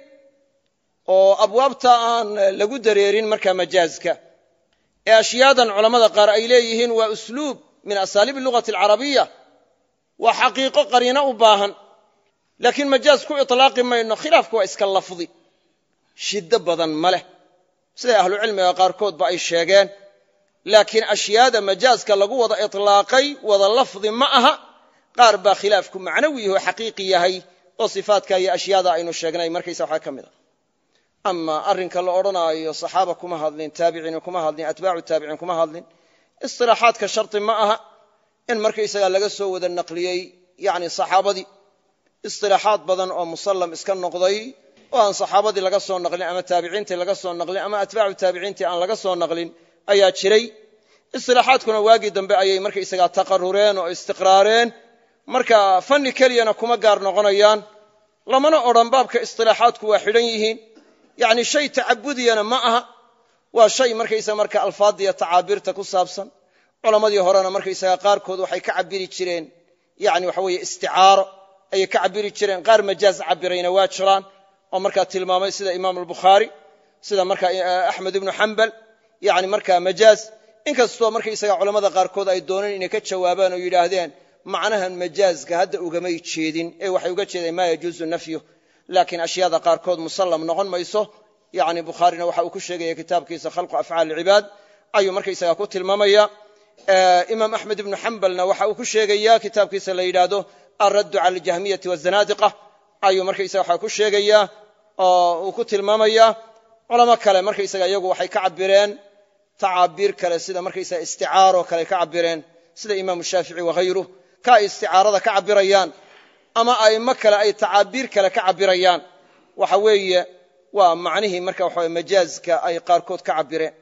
oo abwaabta aan eh, lagu dareerin markaa majaazka ee ashyaadan culammada qaar ay leeyihiin waa usluub min asaaliib lugati alcarabiya waa xaqiiqo qariino u baahan laakiin majaaz ku ilaaqi mayno khilaafku waa iska lafdi shiddo badan ma leh siday ahlucilmiga qaarkoodba ay sheegeen laakiin ashyaada majaazka lagu wada itlaaqay wada lafdi ma aha qaar baa khilaafku macnawi yahoo xaqiiqi yahay oo sifaadka iyo ashyaada aynu sheegnay markaysa waxaa ka mid a ama arrinka la odhanaayo saxaaba kuma hadlin taabicini kuma hadlin atbaacu taabicin kuma hadlin istilaaxaadka shardi ma aha in markaysaga laga soo wada naqliyey yani saxaabadii istilaaxaad badan oo musallam iska noqday oo aan saxaabadii laga soo naqlin ama taabiciintii laga soo naqlin ama atbaacu taabiciintii aan laga soo naqlin ayaa jiray istilaaxaadkuna waagii dambe ayay markaysaga taqarureen oo istiqraareen marka fanni keliyana kuma gaar noqonayaan lamana odhan baabka istilaaxaadku waa xidhan yihiin yani shay tacabudiyana ma aha waa shay markaysa marka alfaadiya tacaabirta ku saabsan culammadii horena markaysaga qaarkood waxay ka cabiri jireen yani waxa weye isticaaro ayay ka cabiri jireen qaar majaaz cabirayna waa jiraan oo markaa tilmaamay sida imaam albukhaari sida marka eh, axmed ibnu xambal yani marka majaaz inkastoo markaysaga culamada qaarkood ay dooneen inay ka jawaabaan oo yidhaahdeen macnahan majaazka hadda ugamay jeedin ee waxay uga jeedeen maa yajuuzu nafyu laakiin ashyaada qaarkood musallam noqon mayso yani bukhaarina waxa uu ku sheegaya kitaabkiisa khalqu afcaal cibaad ayuu markaysaga ku tilmaamaya imaam axmed ibnu xambalna waxa uu ku sheegaya kitaabkiisa la yidhaahdo alraddu cala aljahmiyati wazanaadiqa ayuu markaysaga waxa ku sheegaya oo uu ku tilmaamaya culamo kale markaysaga iyagu waxay ka cabireen tacaabiir kale sida markaysaga isticaaroo kale ka cabireen sida imaamu shaafici wahayruh ka ay isticaarada ka cabirayaan ama aimo kale ay tacaabiir kale ka cabirayaan waxa weeye waa macnihii marka waxaw majaazka ay qaarkood ka cabireen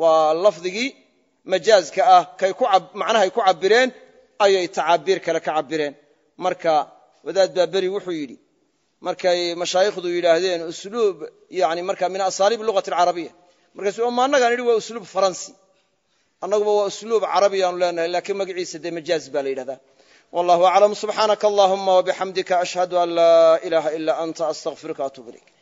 waa lafdigii majaazka ah macnahay ku cabireen ayay tacaabiir kale ka cabireen marka wadaad baa beri wuxuu yidhi markay mashaayikhdu yidhaahdeen usluub yani marka min asaaliib lugat alcarabiya markaasuu ma annagaan idhi waa usluub faransi annaguba waa usluub carabiyaanu leenahay laakiin magaciisa dee majaaz baa la yidhahdaa wallahu aclam subxaanaka allahuma wabixamdika ashhadu an laa ilaaha ilaa anta astaqfiruka atub ilayk